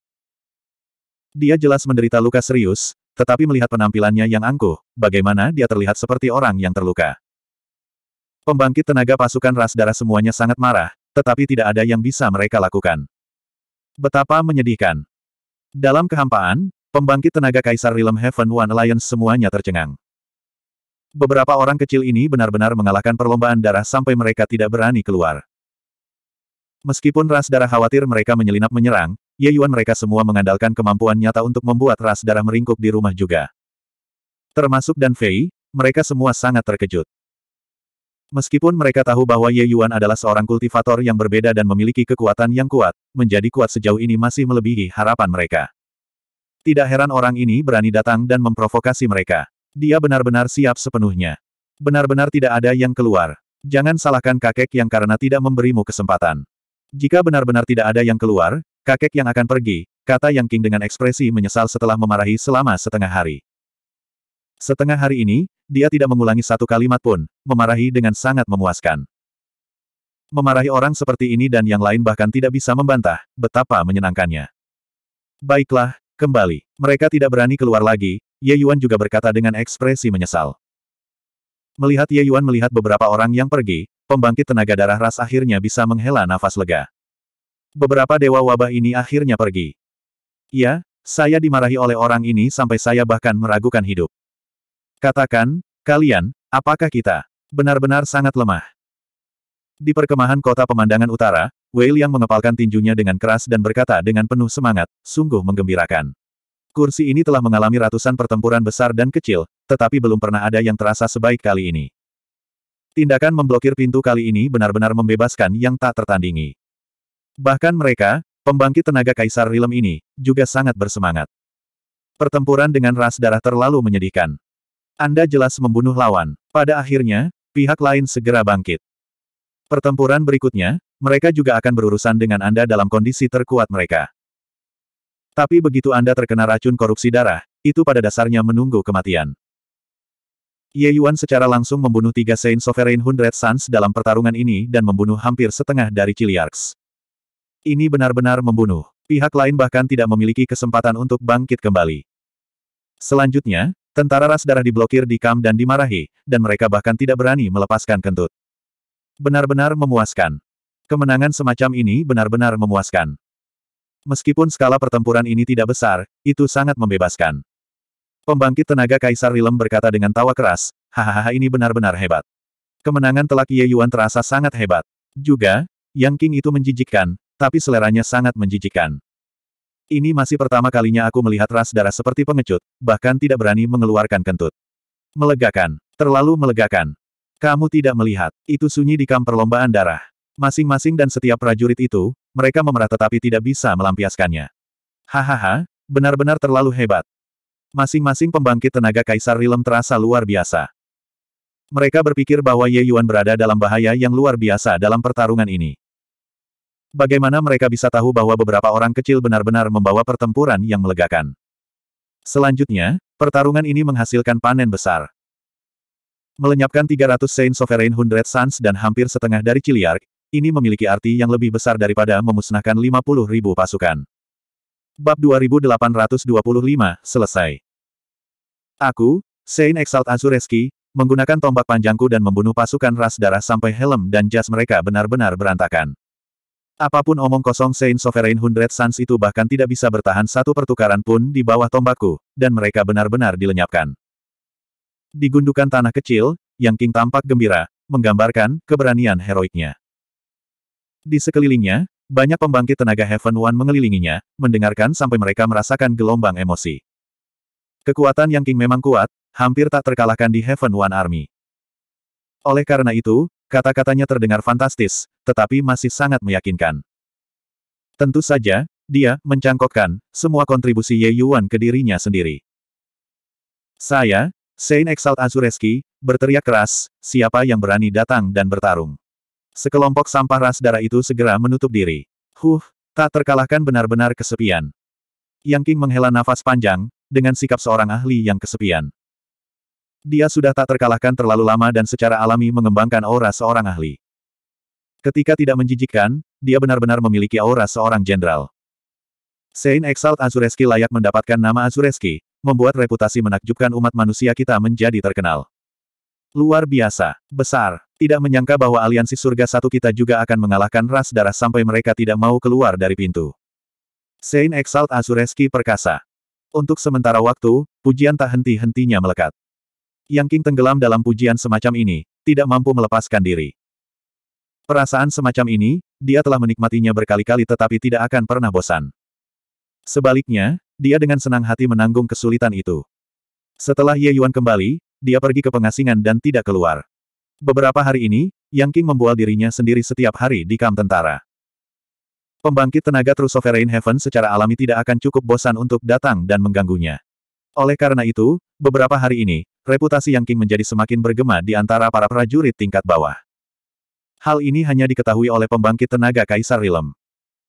Dia jelas menderita luka serius, tetapi melihat penampilannya yang angkuh, bagaimana dia terlihat seperti orang yang terluka. Pembangkit tenaga pasukan ras darah semuanya sangat marah, tetapi tidak ada yang bisa mereka lakukan. Betapa menyedihkan. Dalam kehampaan, pembangkit tenaga Kaisar Realm Heaven One Alliance semuanya tercengang. Beberapa orang kecil ini benar-benar mengalahkan perlombaan darah sampai mereka tidak berani keluar. Meskipun ras darah khawatir mereka menyelinap menyerang, Ye Yuan mereka semua mengandalkan kemampuan nyata untuk membuat ras darah meringkuk di rumah juga. Termasuk Dan Fei, mereka semua sangat terkejut. Meskipun mereka tahu bahwa Ye Yuan adalah seorang kultivator yang berbeda dan memiliki kekuatan yang kuat, menjadi kuat sejauh ini masih melebihi harapan mereka. Tidak heran orang ini berani datang dan memprovokasi mereka. Dia benar-benar siap sepenuhnya. Benar-benar tidak ada yang keluar. Jangan salahkan kakek yang karena tidak memberimu kesempatan. Jika benar-benar tidak ada yang keluar, kakek yang akan pergi, kata Yang King dengan ekspresi menyesal setelah memarahi selama setengah hari. Setengah hari ini, dia tidak mengulangi satu kalimat pun, memarahi dengan sangat memuaskan. Memarahi orang seperti ini dan yang lain bahkan tidak bisa membantah, betapa menyenangkannya. Baiklah, kembali. Mereka tidak berani keluar lagi, Ye Yuan juga berkata dengan ekspresi menyesal. Melihat Ye Yuan melihat beberapa orang yang pergi, pembangkit tenaga darah ras akhirnya bisa menghela nafas lega. Beberapa dewa wabah ini akhirnya pergi. Ya, saya dimarahi oleh orang ini sampai saya bahkan meragukan hidup. Katakan, kalian, apakah kita benar-benar sangat lemah? Di perkemahan kota pemandangan utara, Wei Liang mengepalkan tinjunya dengan keras dan berkata dengan penuh semangat, sungguh menggembirakan. Kursi ini telah mengalami ratusan pertempuran besar dan kecil, tetapi belum pernah ada yang terasa sebaik kali ini. Tindakan memblokir pintu kali ini benar-benar membebaskan yang tak tertandingi. Bahkan mereka, pembangkit tenaga Kaisar Rilem ini, juga sangat bersemangat. Pertempuran dengan ras darah terlalu menyedihkan. Anda jelas membunuh lawan. Pada akhirnya, pihak lain segera bangkit. Pertempuran berikutnya, mereka juga akan berurusan dengan Anda dalam kondisi terkuat mereka. Tapi begitu Anda terkena racun korupsi darah, itu pada dasarnya menunggu kematian. Ye Yuan secara langsung membunuh tiga Saint Sovereign Hundred Suns dalam pertarungan ini dan membunuh hampir setengah dari Chiliarks. Ini benar-benar membunuh. Pihak lain bahkan tidak memiliki kesempatan untuk bangkit kembali. Selanjutnya, tentara ras darah diblokir di kam dan dimarahi, dan mereka bahkan tidak berani melepaskan kentut. Benar-benar memuaskan. Kemenangan semacam ini benar-benar memuaskan. Meskipun skala pertempuran ini tidak besar, itu sangat membebaskan. Pembangkit tenaga Kaisar Rilem berkata dengan tawa keras, hahaha ini benar-benar hebat. Kemenangan telak Ye Yuan terasa sangat hebat. Juga, Yang King itu menjijikkan, tapi seleranya sangat menjijikkan. Ini masih pertama kalinya aku melihat ras darah seperti pengecut, bahkan tidak berani mengeluarkan kentut. Melegakan. Terlalu melegakan. Kamu tidak melihat, itu sunyi di kamp perlombaan darah. Masing-masing dan setiap prajurit itu, mereka memerah tetapi tidak bisa melampiaskannya. Hahaha, benar-benar terlalu hebat. Masing-masing pembangkit tenaga Kaisar Rilem terasa luar biasa. Mereka berpikir bahwa Ye Yuan berada dalam bahaya yang luar biasa dalam pertarungan ini. Bagaimana mereka bisa tahu bahwa beberapa orang kecil benar-benar membawa pertempuran yang melegakan? Selanjutnya, pertarungan ini menghasilkan panen besar. Melenyapkan 300 Saint Sovereign Hundred Suns dan hampir setengah dari Ciliark, ini memiliki arti yang lebih besar daripada memusnahkan 50 ribu pasukan. Bab 2825, selesai. Aku, Sein Exalt Azureski, menggunakan tombak panjangku dan membunuh pasukan ras darah sampai helm dan jas mereka benar-benar berantakan. Apapun omong kosong Sein Sovereign Hundred Suns itu bahkan tidak bisa bertahan satu pertukaran pun di bawah tombakku, dan mereka benar-benar dilenyapkan. Di gundukan tanah kecil, Yang King tampak gembira, menggambarkan keberanian heroiknya. Di sekelilingnya, banyak pembangkit tenaga Heaven One mengelilinginya, mendengarkan sampai mereka merasakan gelombang emosi. Kekuatan Yang King memang kuat, hampir tak terkalahkan di Heaven One Army. Oleh karena itu, kata-katanya terdengar fantastis, tetapi masih sangat meyakinkan. Tentu saja, dia mencangkokkan semua kontribusi Ye Yuan ke dirinya sendiri. Saya, Saint Exalt Azureski, berteriak keras, siapa yang berani datang dan bertarung. Sekelompok sampah ras darah itu segera menutup diri. Huh, tak terkalahkan benar-benar kesepian. Yang King menghela nafas panjang, dengan sikap seorang ahli yang kesepian. Dia sudah tak terkalahkan terlalu lama dan secara alami mengembangkan aura seorang ahli. Ketika tidak menjijikkan, dia benar-benar memiliki aura seorang jenderal. Sein Exalt Azureski layak mendapatkan nama Azureski, membuat reputasi menakjubkan umat manusia kita menjadi terkenal. Luar biasa, besar, tidak menyangka bahwa aliansi surga satu kita juga akan mengalahkan ras darah sampai mereka tidak mau keluar dari pintu. Saint Exalt Azureski perkasa. Untuk sementara waktu, pujian tak henti-hentinya melekat. Yang King tenggelam dalam pujian semacam ini, tidak mampu melepaskan diri. Perasaan semacam ini, dia telah menikmatinya berkali-kali tetapi tidak akan pernah bosan. Sebaliknya, dia dengan senang hati menanggung kesulitan itu. Setelah Ye Yuan kembali, dia pergi ke pengasingan dan tidak keluar. Beberapa hari ini, Yang King membual dirinya sendiri setiap hari di kam tentara. Pembangkit tenaga True Sovereign Heaven secara alami tidak akan cukup bosan untuk datang dan mengganggunya. Oleh karena itu, beberapa hari ini, reputasi Yang King menjadi semakin bergema di antara para prajurit tingkat bawah. Hal ini hanya diketahui oleh pembangkit tenaga Kaisar Rilem.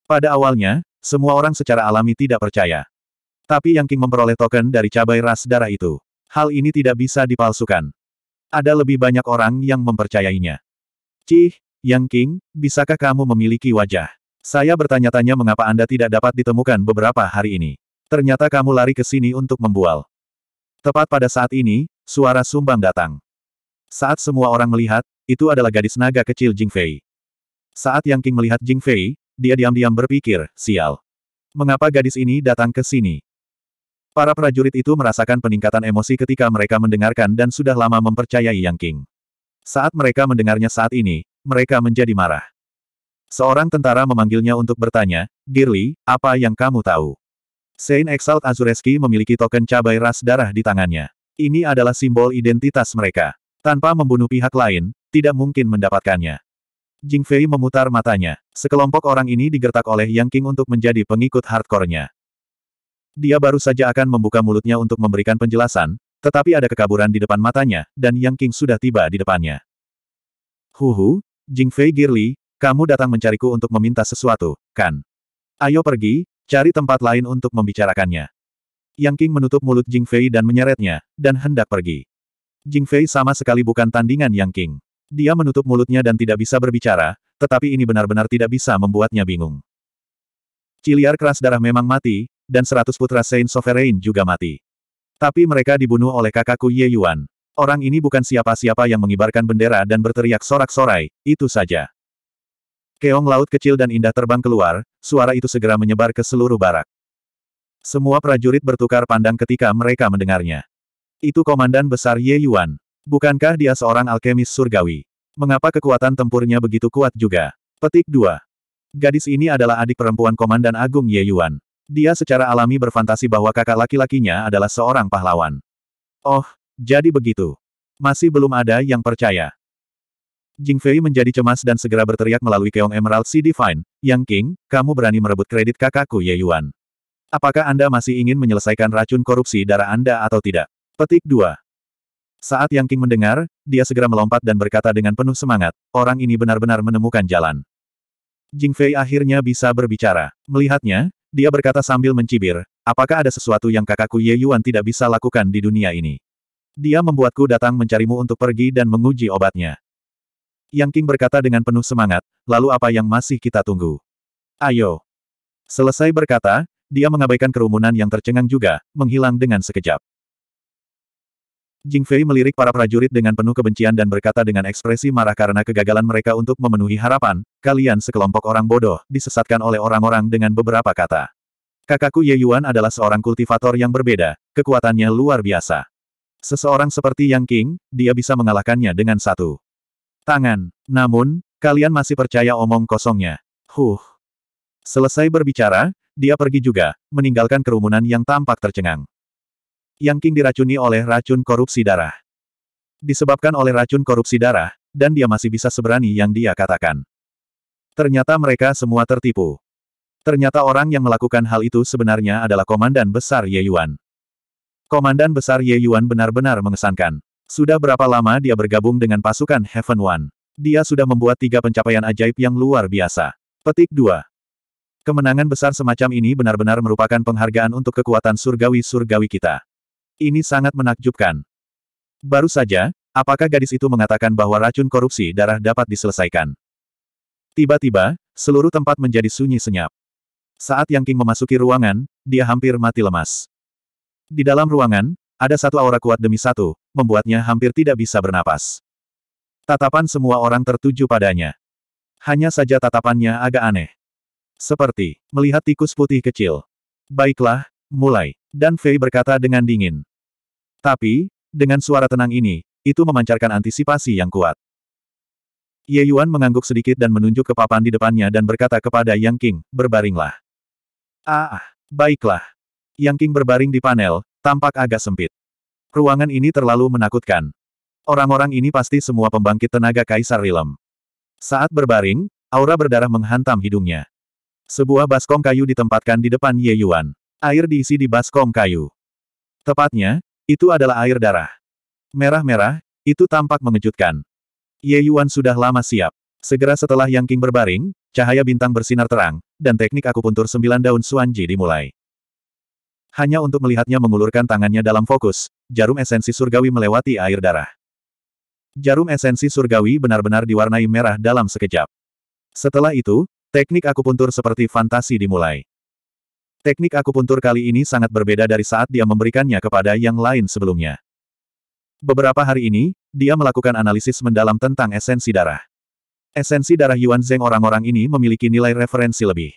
Pada awalnya, semua orang secara alami tidak percaya. Tapi Yang King memperoleh token dari cabai ras darah itu. Hal ini tidak bisa dipalsukan. Ada lebih banyak orang yang mempercayainya. Cih, Yang King, bisakah kamu memiliki wajah? Saya bertanya-tanya mengapa Anda tidak dapat ditemukan beberapa hari ini. Ternyata kamu lari ke sini untuk membual. Tepat pada saat ini, suara sumbang datang. Saat semua orang melihat, itu adalah gadis naga kecil Jing Fei. Saat Yang King melihat Jing Fei, dia diam-diam berpikir, sial. Mengapa gadis ini datang ke sini? Para prajurit itu merasakan peningkatan emosi ketika mereka mendengarkan dan sudah lama mempercayai Yang King. Saat mereka mendengarnya saat ini, mereka menjadi marah. Seorang tentara memanggilnya untuk bertanya, Girly, apa yang kamu tahu? Saint Exalt Azureski memiliki token cabai ras darah di tangannya. Ini adalah simbol identitas mereka. Tanpa membunuh pihak lain, tidak mungkin mendapatkannya. Jingfei memutar matanya. Sekelompok orang ini digertak oleh Yang King untuk menjadi pengikut hardcore-nya. Dia baru saja akan membuka mulutnya untuk memberikan penjelasan, tetapi ada kekaburan di depan matanya, dan Yang King sudah tiba di depannya. Huhu, Fei Girli, kamu datang mencariku untuk meminta sesuatu, kan? Ayo pergi, cari tempat lain untuk membicarakannya. Yang King menutup mulut Jing Fei dan menyeretnya, dan hendak pergi. Jing Fei sama sekali bukan tandingan Yang King. Dia menutup mulutnya dan tidak bisa berbicara, tetapi ini benar-benar tidak bisa membuatnya bingung. Ciliar keras darah memang mati, dan seratus putra Saint Sovereign juga mati. Tapi mereka dibunuh oleh kakakku Ye Yuan. Orang ini bukan siapa-siapa yang mengibarkan bendera dan berteriak sorak-sorai, itu saja. Keong laut kecil dan indah terbang keluar, suara itu segera menyebar ke seluruh barak. Semua prajurit bertukar pandang ketika mereka mendengarnya. Itu Komandan Besar Ye Yuan. Bukankah dia seorang alkemis surgawi? Mengapa kekuatan tempurnya begitu kuat juga? Petik 2. Gadis ini adalah adik perempuan Komandan Agung Ye Yuan. Dia secara alami berfantasi bahwa kakak laki-lakinya adalah seorang pahlawan. Oh, jadi begitu. Masih belum ada yang percaya. Jing Fei menjadi cemas dan segera berteriak melalui keong Emerald Sea Divine, Yang King, kamu berani merebut kredit kakakku Ye Yuan. Apakah Anda masih ingin menyelesaikan racun korupsi darah Anda atau tidak? Petik 2. Saat Yang King mendengar, dia segera melompat dan berkata dengan penuh semangat, orang ini benar-benar menemukan jalan. Jing Fei akhirnya bisa berbicara. Melihatnya, dia berkata sambil mencibir, apakah ada sesuatu yang kakakku Ye Yuan tidak bisa lakukan di dunia ini? Dia membuatku datang mencarimu untuk pergi dan menguji obatnya. Yang King berkata dengan penuh semangat, lalu apa yang masih kita tunggu? Ayo. Selesai berkata, dia mengabaikan kerumunan yang tercengang juga, menghilang dengan sekejap. Jing Fei melirik para prajurit dengan penuh kebencian dan berkata dengan ekspresi marah karena kegagalan mereka untuk memenuhi harapan, kalian sekelompok orang bodoh, disesatkan oleh orang-orang dengan beberapa kata. Kakakku Ye Yuan adalah seorang kultivator yang berbeda, kekuatannya luar biasa. Seseorang seperti Yang King, dia bisa mengalahkannya dengan satu tangan. Namun, kalian masih percaya omong kosongnya. Huh. Selesai berbicara, dia pergi juga, meninggalkan kerumunan yang tampak tercengang. Yang King diracuni oleh racun korupsi darah. Disebabkan oleh racun korupsi darah, dan dia masih bisa seberani yang dia katakan. Ternyata mereka semua tertipu. Ternyata orang yang melakukan hal itu sebenarnya adalah Komandan Besar Ye Yuan. Komandan Besar Ye Yuan benar-benar mengesankan. Sudah berapa lama dia bergabung dengan pasukan Heaven One? Dia sudah membuat tiga pencapaian ajaib yang luar biasa. Petik 2. Kemenangan besar semacam ini benar-benar merupakan penghargaan untuk kekuatan surgawi-surgawi kita. Ini sangat menakjubkan. Baru saja, apakah gadis itu mengatakan bahwa racun korupsi darah dapat diselesaikan? Tiba-tiba, seluruh tempat menjadi sunyi senyap. Saat Yang King memasuki ruangan, dia hampir mati lemas. Di dalam ruangan, ada satu aura kuat demi satu, membuatnya hampir tidak bisa bernapas. Tatapan semua orang tertuju padanya. Hanya saja tatapannya agak aneh. Seperti melihat tikus putih kecil. Baiklah, Mulai. Dan Fei berkata dengan dingin. Tapi, dengan suara tenang ini, itu memancarkan antisipasi yang kuat. Ye Yuan mengangguk sedikit dan menunjuk ke papan di depannya dan berkata kepada Yang King, berbaringlah. Ah, ah, baiklah. Yang King berbaring di panel, tampak agak sempit. Ruangan ini terlalu menakutkan. Orang-orang ini pasti semua pembangkit tenaga Kaisar Rilem. Saat berbaring, aura berdarah menghantam hidungnya. Sebuah baskom kayu ditempatkan di depan Ye Yuan. Air diisi di baskom kayu. Tepatnya, itu adalah air darah. Merah-merah, itu tampak mengejutkan. Ye Yuan sudah lama siap. Segera setelah Yang King berbaring, cahaya bintang bersinar terang, dan teknik akupuntur sembilan daun suanji dimulai. Hanya untuk melihatnya mengulurkan tangannya dalam fokus, jarum esensi surgawi melewati air darah. Jarum esensi surgawi benar-benar diwarnai merah dalam sekejap. Setelah itu, teknik akupuntur seperti fantasi dimulai. Teknik akupuntur kali ini sangat berbeda dari saat dia memberikannya kepada yang lain sebelumnya. Beberapa hari ini, dia melakukan analisis mendalam tentang esensi darah. Esensi darah Yuan Zheng orang-orang ini memiliki nilai referensi lebih.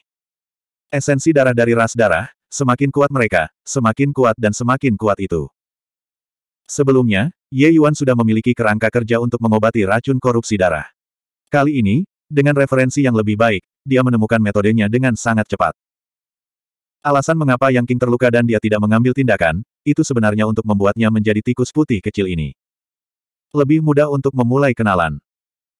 Esensi darah dari ras darah, semakin kuat mereka, semakin kuat dan semakin kuat itu. Sebelumnya, Ye Yuan sudah memiliki kerangka kerja untuk mengobati racun korupsi darah. Kali ini, dengan referensi yang lebih baik, dia menemukan metodenya dengan sangat cepat. Alasan mengapa Yang King terluka dan dia tidak mengambil tindakan, itu sebenarnya untuk membuatnya menjadi tikus putih kecil ini. Lebih mudah untuk memulai kenalan.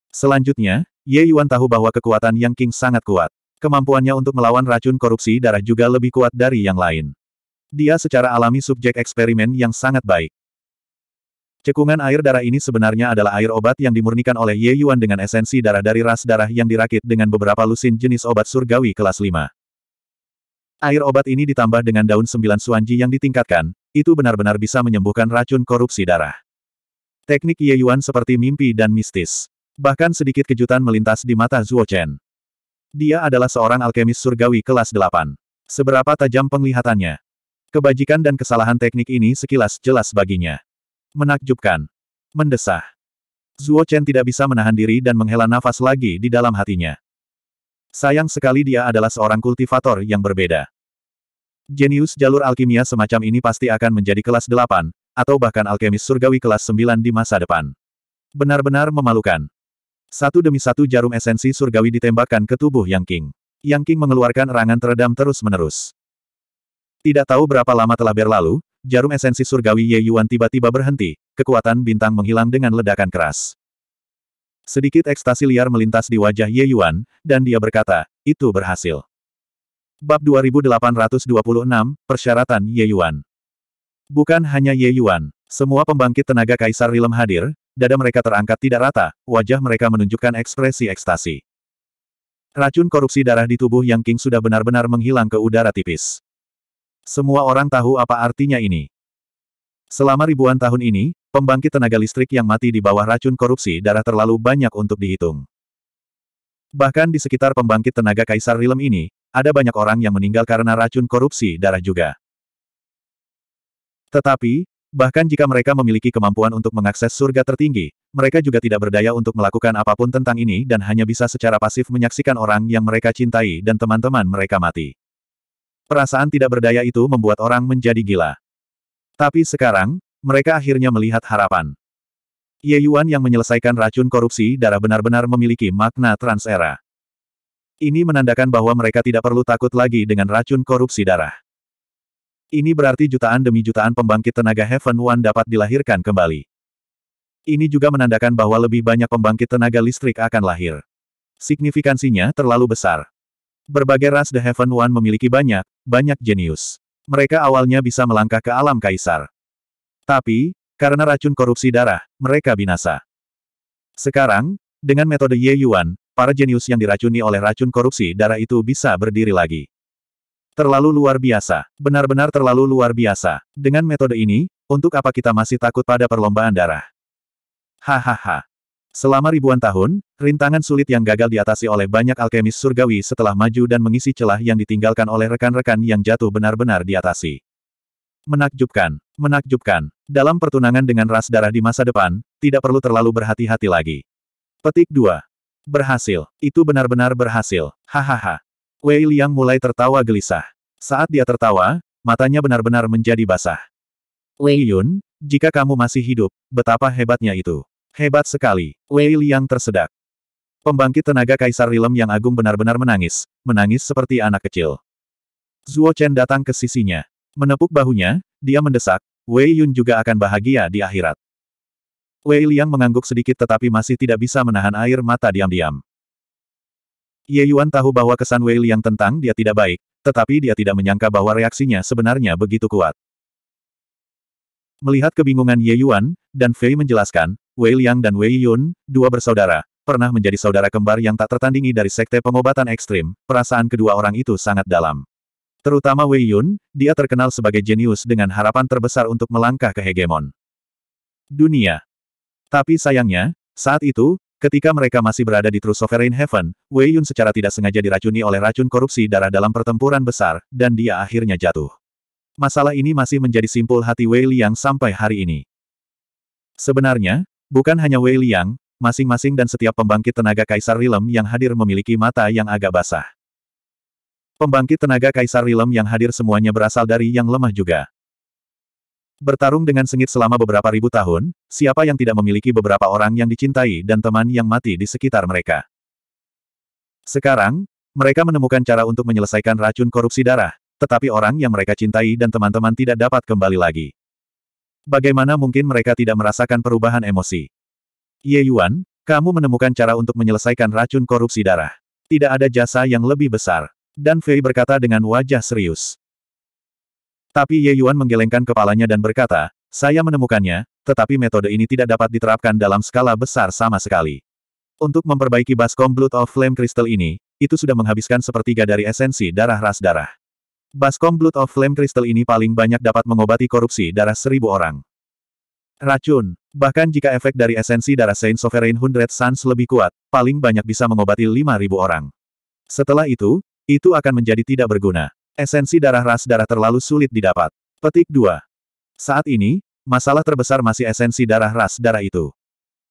Selanjutnya, Ye Yuan tahu bahwa kekuatan Yang King sangat kuat. Kemampuannya untuk melawan racun korupsi darah juga lebih kuat dari yang lain. Dia secara alami subjek eksperimen yang sangat baik. Cekungan air darah ini sebenarnya adalah air obat yang dimurnikan oleh Ye Yuan dengan esensi darah dari ras darah yang dirakit dengan beberapa lusin jenis obat surgawi kelas 5. Air obat ini ditambah dengan daun sembilan suanji yang ditingkatkan, itu benar-benar bisa menyembuhkan racun korupsi darah. Teknik Ye Yuan seperti mimpi dan mistis. Bahkan sedikit kejutan melintas di mata Zuo Chen. Dia adalah seorang alkemis surgawi kelas 8. Seberapa tajam penglihatannya. Kebajikan dan kesalahan teknik ini sekilas jelas baginya. Menakjubkan. Mendesah. Zuo Chen tidak bisa menahan diri dan menghela nafas lagi di dalam hatinya. Sayang sekali dia adalah seorang kultivator yang berbeda. Jenius jalur alkimia semacam ini pasti akan menjadi kelas 8, atau bahkan alkemis surgawi kelas 9 di masa depan. Benar-benar memalukan. Satu demi satu jarum esensi surgawi ditembakkan ke tubuh Yang King. Yang King mengeluarkan erangan teredam terus-menerus. Tidak tahu berapa lama telah berlalu, jarum esensi surgawi Ye Yuan tiba-tiba berhenti, kekuatan bintang menghilang dengan ledakan keras. Sedikit ekstasi liar melintas di wajah Ye Yuan, dan dia berkata, itu berhasil. Bab 2826, Persyaratan Ye Yuan Bukan hanya Ye Yuan, semua pembangkit tenaga Kaisar Rilem hadir, dada mereka terangkat tidak rata, wajah mereka menunjukkan ekspresi ekstasi. Racun korupsi darah di tubuh Yang King sudah benar-benar menghilang ke udara tipis. Semua orang tahu apa artinya ini. Selama ribuan tahun ini, pembangkit tenaga listrik yang mati di bawah racun korupsi darah terlalu banyak untuk dihitung. Bahkan di sekitar pembangkit tenaga kaisar Rilem ini, ada banyak orang yang meninggal karena racun korupsi darah juga. Tetapi, bahkan jika mereka memiliki kemampuan untuk mengakses surga tertinggi, mereka juga tidak berdaya untuk melakukan apapun tentang ini dan hanya bisa secara pasif menyaksikan orang yang mereka cintai dan teman-teman mereka mati. Perasaan tidak berdaya itu membuat orang menjadi gila. Tapi sekarang, mereka akhirnya melihat harapan. Ye Yuan yang menyelesaikan racun korupsi darah benar-benar memiliki makna transera. Ini menandakan bahwa mereka tidak perlu takut lagi dengan racun korupsi darah. Ini berarti jutaan demi jutaan pembangkit tenaga Heaven One dapat dilahirkan kembali. Ini juga menandakan bahwa lebih banyak pembangkit tenaga listrik akan lahir. Signifikansinya terlalu besar. Berbagai ras The Heaven One memiliki banyak, banyak jenius. Mereka awalnya bisa melangkah ke alam kaisar. Tapi, karena racun korupsi darah, mereka binasa. Sekarang, dengan metode Ye Yuan, para jenius yang diracuni oleh racun korupsi darah itu bisa berdiri lagi. Terlalu luar biasa, benar-benar terlalu luar biasa. Dengan metode ini, untuk apa kita masih takut pada perlombaan darah? Hahaha. Selama ribuan tahun, rintangan sulit yang gagal diatasi oleh banyak alkemis surgawi setelah maju dan mengisi celah yang ditinggalkan oleh rekan-rekan yang jatuh benar-benar diatasi. Menakjubkan, menakjubkan. Dalam pertunangan dengan ras darah di masa depan, tidak perlu terlalu berhati-hati lagi. Petik 2. Berhasil. Itu benar-benar berhasil. Hahaha. Wei Liang mulai tertawa gelisah. Saat dia tertawa, matanya benar-benar menjadi basah. Wei Yun, jika kamu masih hidup, betapa hebatnya itu. Hebat sekali. Wei Liang tersedak. Pembangkit tenaga Kaisar Rilem yang agung benar-benar menangis, menangis seperti anak kecil. Zuo Chen datang ke sisinya. Menepuk bahunya, dia mendesak, Wei Yun juga akan bahagia di akhirat. Wei Liang mengangguk sedikit tetapi masih tidak bisa menahan air mata diam-diam. Ye Yuan tahu bahwa kesan Wei Liang tentang dia tidak baik, tetapi dia tidak menyangka bahwa reaksinya sebenarnya begitu kuat. Melihat kebingungan Ye Yuan, dan Fei menjelaskan, Wei Liang dan Wei Yun, dua bersaudara, pernah menjadi saudara kembar yang tak tertandingi dari sekte pengobatan ekstrim, perasaan kedua orang itu sangat dalam. Terutama Wei Yun, dia terkenal sebagai jenius dengan harapan terbesar untuk melangkah ke hegemon dunia. Tapi sayangnya, saat itu, ketika mereka masih berada di True Sovereign Heaven, Wei Yun secara tidak sengaja diracuni oleh racun korupsi darah dalam pertempuran besar, dan dia akhirnya jatuh. Masalah ini masih menjadi simpul hati Wei Liang sampai hari ini. Sebenarnya, Bukan hanya Wei Liang, masing-masing dan setiap pembangkit tenaga Kaisar Rilem yang hadir memiliki mata yang agak basah. Pembangkit tenaga Kaisar Rilem yang hadir semuanya berasal dari yang lemah juga. Bertarung dengan sengit selama beberapa ribu tahun, siapa yang tidak memiliki beberapa orang yang dicintai dan teman yang mati di sekitar mereka. Sekarang, mereka menemukan cara untuk menyelesaikan racun korupsi darah, tetapi orang yang mereka cintai dan teman-teman tidak dapat kembali lagi. Bagaimana mungkin mereka tidak merasakan perubahan emosi? Ye Yuan, kamu menemukan cara untuk menyelesaikan racun korupsi darah. Tidak ada jasa yang lebih besar. Dan Fei berkata dengan wajah serius. Tapi Ye Yuan menggelengkan kepalanya dan berkata, saya menemukannya, tetapi metode ini tidak dapat diterapkan dalam skala besar sama sekali. Untuk memperbaiki Baskom Blood of Flame Crystal ini, itu sudah menghabiskan sepertiga dari esensi darah ras darah. Baskom Blood of Flame Crystal ini paling banyak dapat mengobati korupsi darah seribu orang. Racun. Bahkan jika efek dari esensi darah Saint Sovereign Hundred Suns lebih kuat, paling banyak bisa mengobati lima ribu orang. Setelah itu, itu akan menjadi tidak berguna. Esensi darah ras darah terlalu sulit didapat. Petik 2. Saat ini, masalah terbesar masih esensi darah ras darah itu.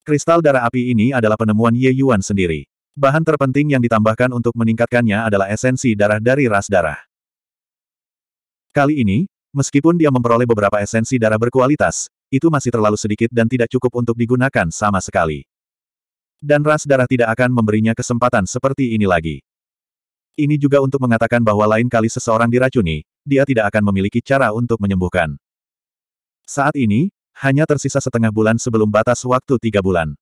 Kristal darah api ini adalah penemuan Ye Yuan sendiri. Bahan terpenting yang ditambahkan untuk meningkatkannya adalah esensi darah dari ras darah. Kali ini, meskipun dia memperoleh beberapa esensi darah berkualitas, itu masih terlalu sedikit dan tidak cukup untuk digunakan sama sekali. Dan ras darah tidak akan memberinya kesempatan seperti ini lagi. Ini juga untuk mengatakan bahwa lain kali seseorang diracuni, dia tidak akan memiliki cara untuk menyembuhkan. Saat ini, hanya tersisa setengah bulan sebelum batas waktu tiga bulan.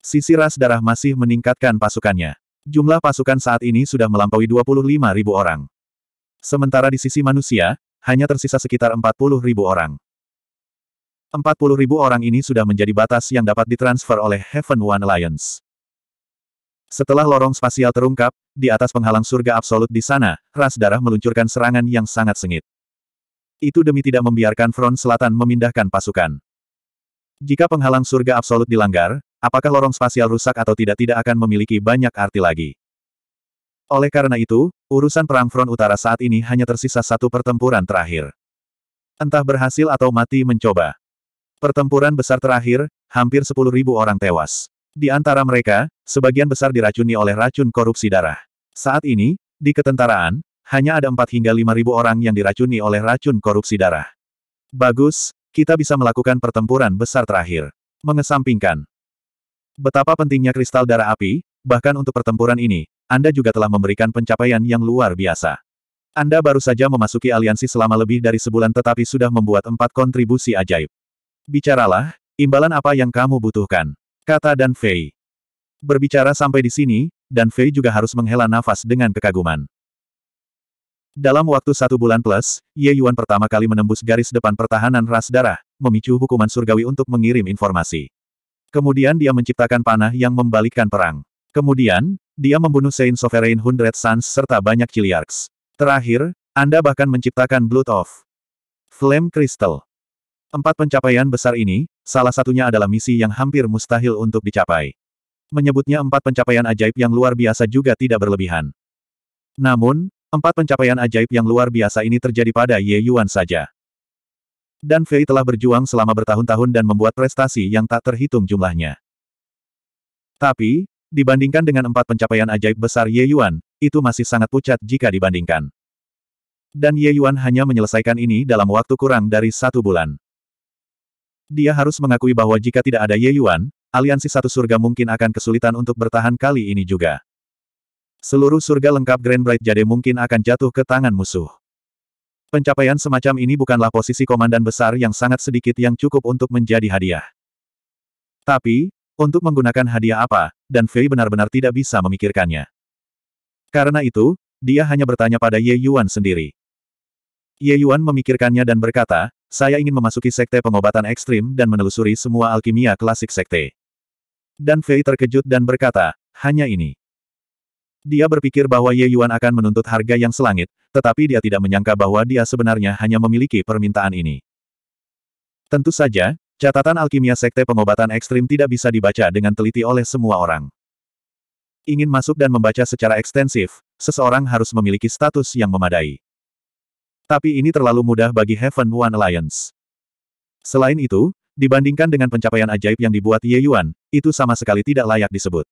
Sisi ras darah masih meningkatkan pasukannya. Jumlah pasukan saat ini sudah melampaui ribu orang. Sementara di sisi manusia, hanya tersisa sekitar 40 ribu orang. 40 ribu orang ini sudah menjadi batas yang dapat ditransfer oleh Heaven One Alliance. Setelah lorong spasial terungkap, di atas penghalang surga absolut di sana, ras darah meluncurkan serangan yang sangat sengit. Itu demi tidak membiarkan front selatan memindahkan pasukan. Jika penghalang surga absolut dilanggar, apakah lorong spasial rusak atau tidak tidak akan memiliki banyak arti lagi. Oleh karena itu, urusan perang front utara saat ini hanya tersisa satu pertempuran terakhir. Entah berhasil atau mati mencoba. Pertempuran besar terakhir, hampir 10.000 orang tewas. Di antara mereka, sebagian besar diracuni oleh racun korupsi darah. Saat ini, di ketentaraan, hanya ada 4 hingga 5.000 orang yang diracuni oleh racun korupsi darah. Bagus, kita bisa melakukan pertempuran besar terakhir. Mengesampingkan. Betapa pentingnya kristal darah api, bahkan untuk pertempuran ini, anda juga telah memberikan pencapaian yang luar biasa. Anda baru saja memasuki aliansi selama lebih dari sebulan tetapi sudah membuat empat kontribusi ajaib. Bicaralah, imbalan apa yang kamu butuhkan? Kata Dan Fei. Berbicara sampai di sini, Dan Fei juga harus menghela nafas dengan kekaguman. Dalam waktu satu bulan plus, Ye Yuan pertama kali menembus garis depan pertahanan ras darah, memicu hukuman surgawi untuk mengirim informasi. Kemudian dia menciptakan panah yang membalikkan perang. Kemudian, dia membunuh Sein Sovereign Hundred Suns serta banyak Chiliarchs. Terakhir, Anda bahkan menciptakan Blood of Flame Crystal. Empat pencapaian besar ini, salah satunya adalah misi yang hampir mustahil untuk dicapai. Menyebutnya empat pencapaian ajaib yang luar biasa juga tidak berlebihan. Namun, empat pencapaian ajaib yang luar biasa ini terjadi pada Ye Yuan saja. Dan Fei telah berjuang selama bertahun-tahun dan membuat prestasi yang tak terhitung jumlahnya. Tapi, Dibandingkan dengan empat pencapaian ajaib besar Ye Yuan, itu masih sangat pucat jika dibandingkan. Dan Ye Yuan hanya menyelesaikan ini dalam waktu kurang dari satu bulan. Dia harus mengakui bahwa jika tidak ada Ye Yuan, aliansi satu surga mungkin akan kesulitan untuk bertahan kali ini juga. Seluruh surga lengkap Grand Bright Jade mungkin akan jatuh ke tangan musuh. Pencapaian semacam ini bukanlah posisi komandan besar yang sangat sedikit yang cukup untuk menjadi hadiah. Tapi, untuk menggunakan hadiah apa, dan Fei benar-benar tidak bisa memikirkannya. Karena itu, dia hanya bertanya pada Ye Yuan sendiri. Ye Yuan memikirkannya dan berkata, saya ingin memasuki sekte pengobatan ekstrim dan menelusuri semua alkimia klasik sekte. Dan Fei terkejut dan berkata, hanya ini. Dia berpikir bahwa Ye Yuan akan menuntut harga yang selangit, tetapi dia tidak menyangka bahwa dia sebenarnya hanya memiliki permintaan ini. Tentu saja, Catatan alkimia sekte pengobatan ekstrim tidak bisa dibaca dengan teliti oleh semua orang. Ingin masuk dan membaca secara ekstensif, seseorang harus memiliki status yang memadai. Tapi ini terlalu mudah bagi Heaven One Alliance. Selain itu, dibandingkan dengan pencapaian ajaib yang dibuat Ye Yuan, itu sama sekali tidak layak disebut.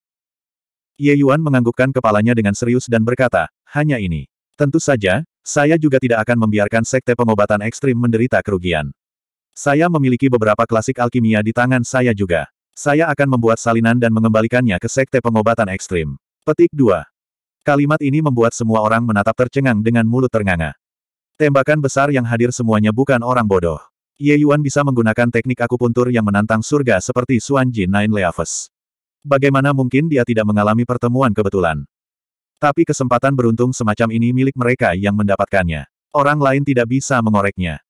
Ye Yuan menganggukkan kepalanya dengan serius dan berkata, hanya ini. Tentu saja, saya juga tidak akan membiarkan sekte pengobatan ekstrim menderita kerugian. Saya memiliki beberapa klasik alkimia di tangan saya juga. Saya akan membuat salinan dan mengembalikannya ke sekte pengobatan ekstrim. Petik 2. Kalimat ini membuat semua orang menatap tercengang dengan mulut ternganga. Tembakan besar yang hadir semuanya bukan orang bodoh. Ye Yuan bisa menggunakan teknik akupuntur yang menantang surga seperti Suan Jin Nine Leaves. Bagaimana mungkin dia tidak mengalami pertemuan kebetulan? Tapi kesempatan beruntung semacam ini milik mereka yang mendapatkannya. Orang lain tidak bisa mengoreknya.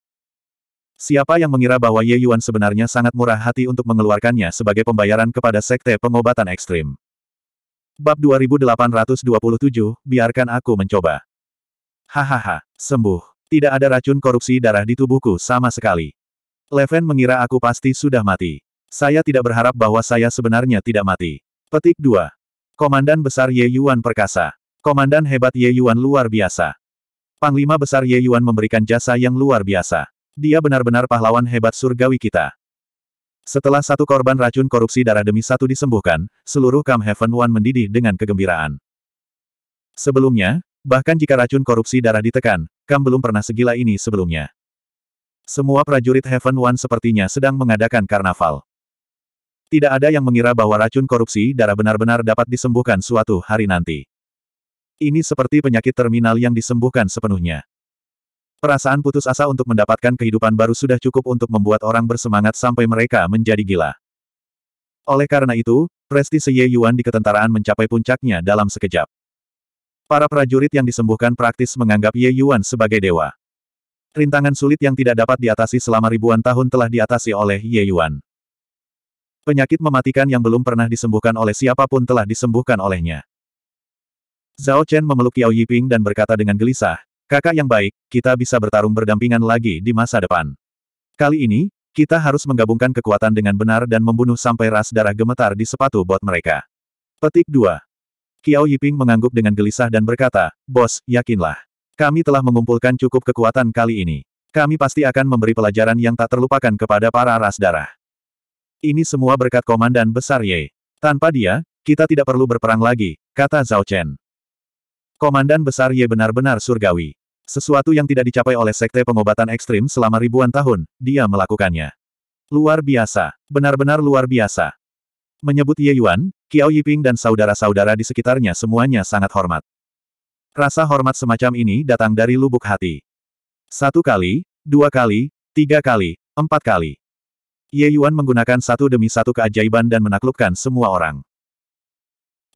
Siapa yang mengira bahwa Ye Yuan sebenarnya sangat murah hati untuk mengeluarkannya sebagai pembayaran kepada sekte pengobatan ekstrim? Bab 2827, biarkan aku mencoba. Hahaha, sembuh. Tidak ada racun korupsi darah di tubuhku sama sekali. Leven mengira aku pasti sudah mati. Saya tidak berharap bahwa saya sebenarnya tidak mati. Petik 2. Komandan Besar Ye Yuan Perkasa. Komandan hebat Ye Yuan luar biasa. Panglima Besar Ye Yuan memberikan jasa yang luar biasa. Dia benar-benar pahlawan hebat surgawi kita. Setelah satu korban racun korupsi darah demi satu disembuhkan, seluruh Kam Heaven One mendidih dengan kegembiraan. Sebelumnya, bahkan jika racun korupsi darah ditekan, Kam belum pernah segila ini sebelumnya. Semua prajurit Heaven One sepertinya sedang mengadakan karnaval. Tidak ada yang mengira bahwa racun korupsi darah benar-benar dapat disembuhkan suatu hari nanti. Ini seperti penyakit terminal yang disembuhkan sepenuhnya. Perasaan putus asa untuk mendapatkan kehidupan baru sudah cukup untuk membuat orang bersemangat sampai mereka menjadi gila. Oleh karena itu, prestise Ye Yuan di ketentaraan mencapai puncaknya dalam sekejap. Para prajurit yang disembuhkan praktis menganggap Ye Yuan sebagai dewa. Rintangan sulit yang tidak dapat diatasi selama ribuan tahun telah diatasi oleh Ye Yuan. Penyakit mematikan yang belum pernah disembuhkan oleh siapapun telah disembuhkan olehnya. Zhao Chen memeluk Yao Yiping dan berkata dengan gelisah, Kakak yang baik, kita bisa bertarung berdampingan lagi di masa depan. Kali ini, kita harus menggabungkan kekuatan dengan benar dan membunuh sampai ras darah gemetar di sepatu bot mereka. Petik 2. Kiao Yiping mengangguk dengan gelisah dan berkata, Bos, yakinlah. Kami telah mengumpulkan cukup kekuatan kali ini. Kami pasti akan memberi pelajaran yang tak terlupakan kepada para ras darah. Ini semua berkat komandan besar Ye. Tanpa dia, kita tidak perlu berperang lagi, kata Zhao Chen. Komandan besar Ye benar-benar surgawi. Sesuatu yang tidak dicapai oleh sekte pengobatan ekstrim selama ribuan tahun, dia melakukannya. Luar biasa, benar-benar luar biasa. Menyebut Ye Yuan, Qiao Yiping dan saudara-saudara di sekitarnya semuanya sangat hormat. Rasa hormat semacam ini datang dari lubuk hati. Satu kali, dua kali, tiga kali, empat kali. Ye Yuan menggunakan satu demi satu keajaiban dan menaklukkan semua orang.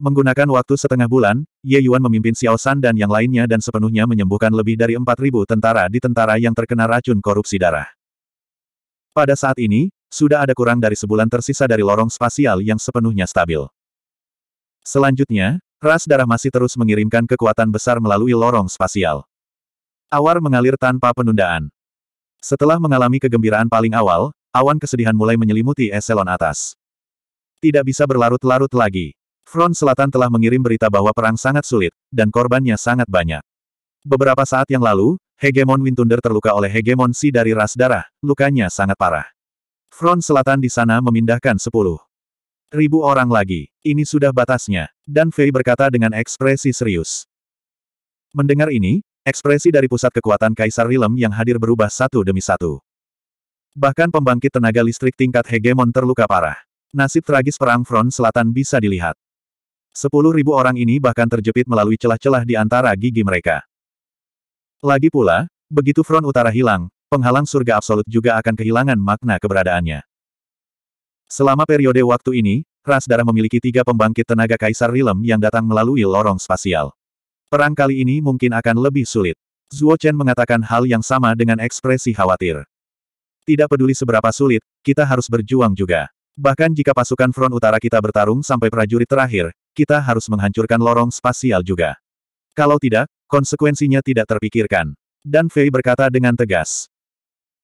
Menggunakan waktu setengah bulan, Ye Yuan memimpin Xiao San dan yang lainnya dan sepenuhnya menyembuhkan lebih dari 4.000 tentara di tentara yang terkena racun korupsi darah. Pada saat ini, sudah ada kurang dari sebulan tersisa dari lorong spasial yang sepenuhnya stabil. Selanjutnya, ras darah masih terus mengirimkan kekuatan besar melalui lorong spasial. Awar mengalir tanpa penundaan. Setelah mengalami kegembiraan paling awal, awan kesedihan mulai menyelimuti eselon atas. Tidak bisa berlarut-larut lagi. Front Selatan telah mengirim berita bahwa perang sangat sulit, dan korbannya sangat banyak. Beberapa saat yang lalu, Hegemon Windunder terluka oleh Hegemon Si dari ras darah, lukanya sangat parah. Front Selatan di sana memindahkan sepuluh ribu orang lagi. Ini sudah batasnya. Dan Fei berkata dengan ekspresi serius. Mendengar ini, ekspresi dari pusat kekuatan Kaisar Rilem yang hadir berubah satu demi satu. Bahkan pembangkit tenaga listrik tingkat hegemon terluka parah. Nasib tragis perang front selatan bisa dilihat. Sepuluh ribu orang ini bahkan terjepit melalui celah-celah di antara gigi mereka. Lagi pula, begitu front utara hilang, penghalang surga absolut juga akan kehilangan makna keberadaannya. Selama periode waktu ini, ras darah memiliki tiga pembangkit tenaga kaisar Rilem yang datang melalui lorong spasial. Perang kali ini mungkin akan lebih sulit. Zuo Chen mengatakan hal yang sama dengan ekspresi khawatir. Tidak peduli seberapa sulit, kita harus berjuang juga. Bahkan jika pasukan front utara kita bertarung sampai prajurit terakhir, kita harus menghancurkan lorong spasial juga. Kalau tidak, konsekuensinya tidak terpikirkan. Dan Fei berkata dengan tegas.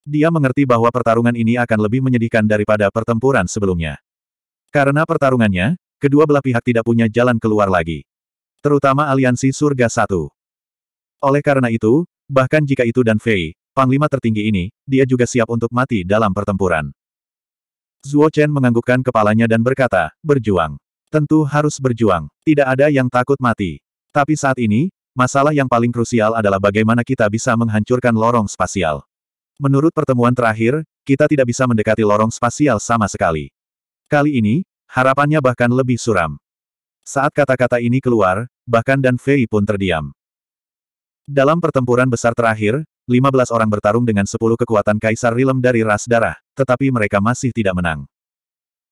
Dia mengerti bahwa pertarungan ini akan lebih menyedihkan daripada pertempuran sebelumnya. Karena pertarungannya, kedua belah pihak tidak punya jalan keluar lagi. Terutama aliansi surga satu. Oleh karena itu, bahkan jika itu dan Fei, panglima tertinggi ini, dia juga siap untuk mati dalam pertempuran. Zuo Chen menganggukkan kepalanya dan berkata, berjuang. Tentu harus berjuang. Tidak ada yang takut mati. Tapi saat ini, masalah yang paling krusial adalah bagaimana kita bisa menghancurkan lorong spasial. Menurut pertemuan terakhir, kita tidak bisa mendekati lorong spasial sama sekali. Kali ini, harapannya bahkan lebih suram. Saat kata-kata ini keluar, bahkan Dan Fei pun terdiam. Dalam pertempuran besar terakhir, 15 orang bertarung dengan 10 kekuatan kaisar rilem dari ras darah, tetapi mereka masih tidak menang.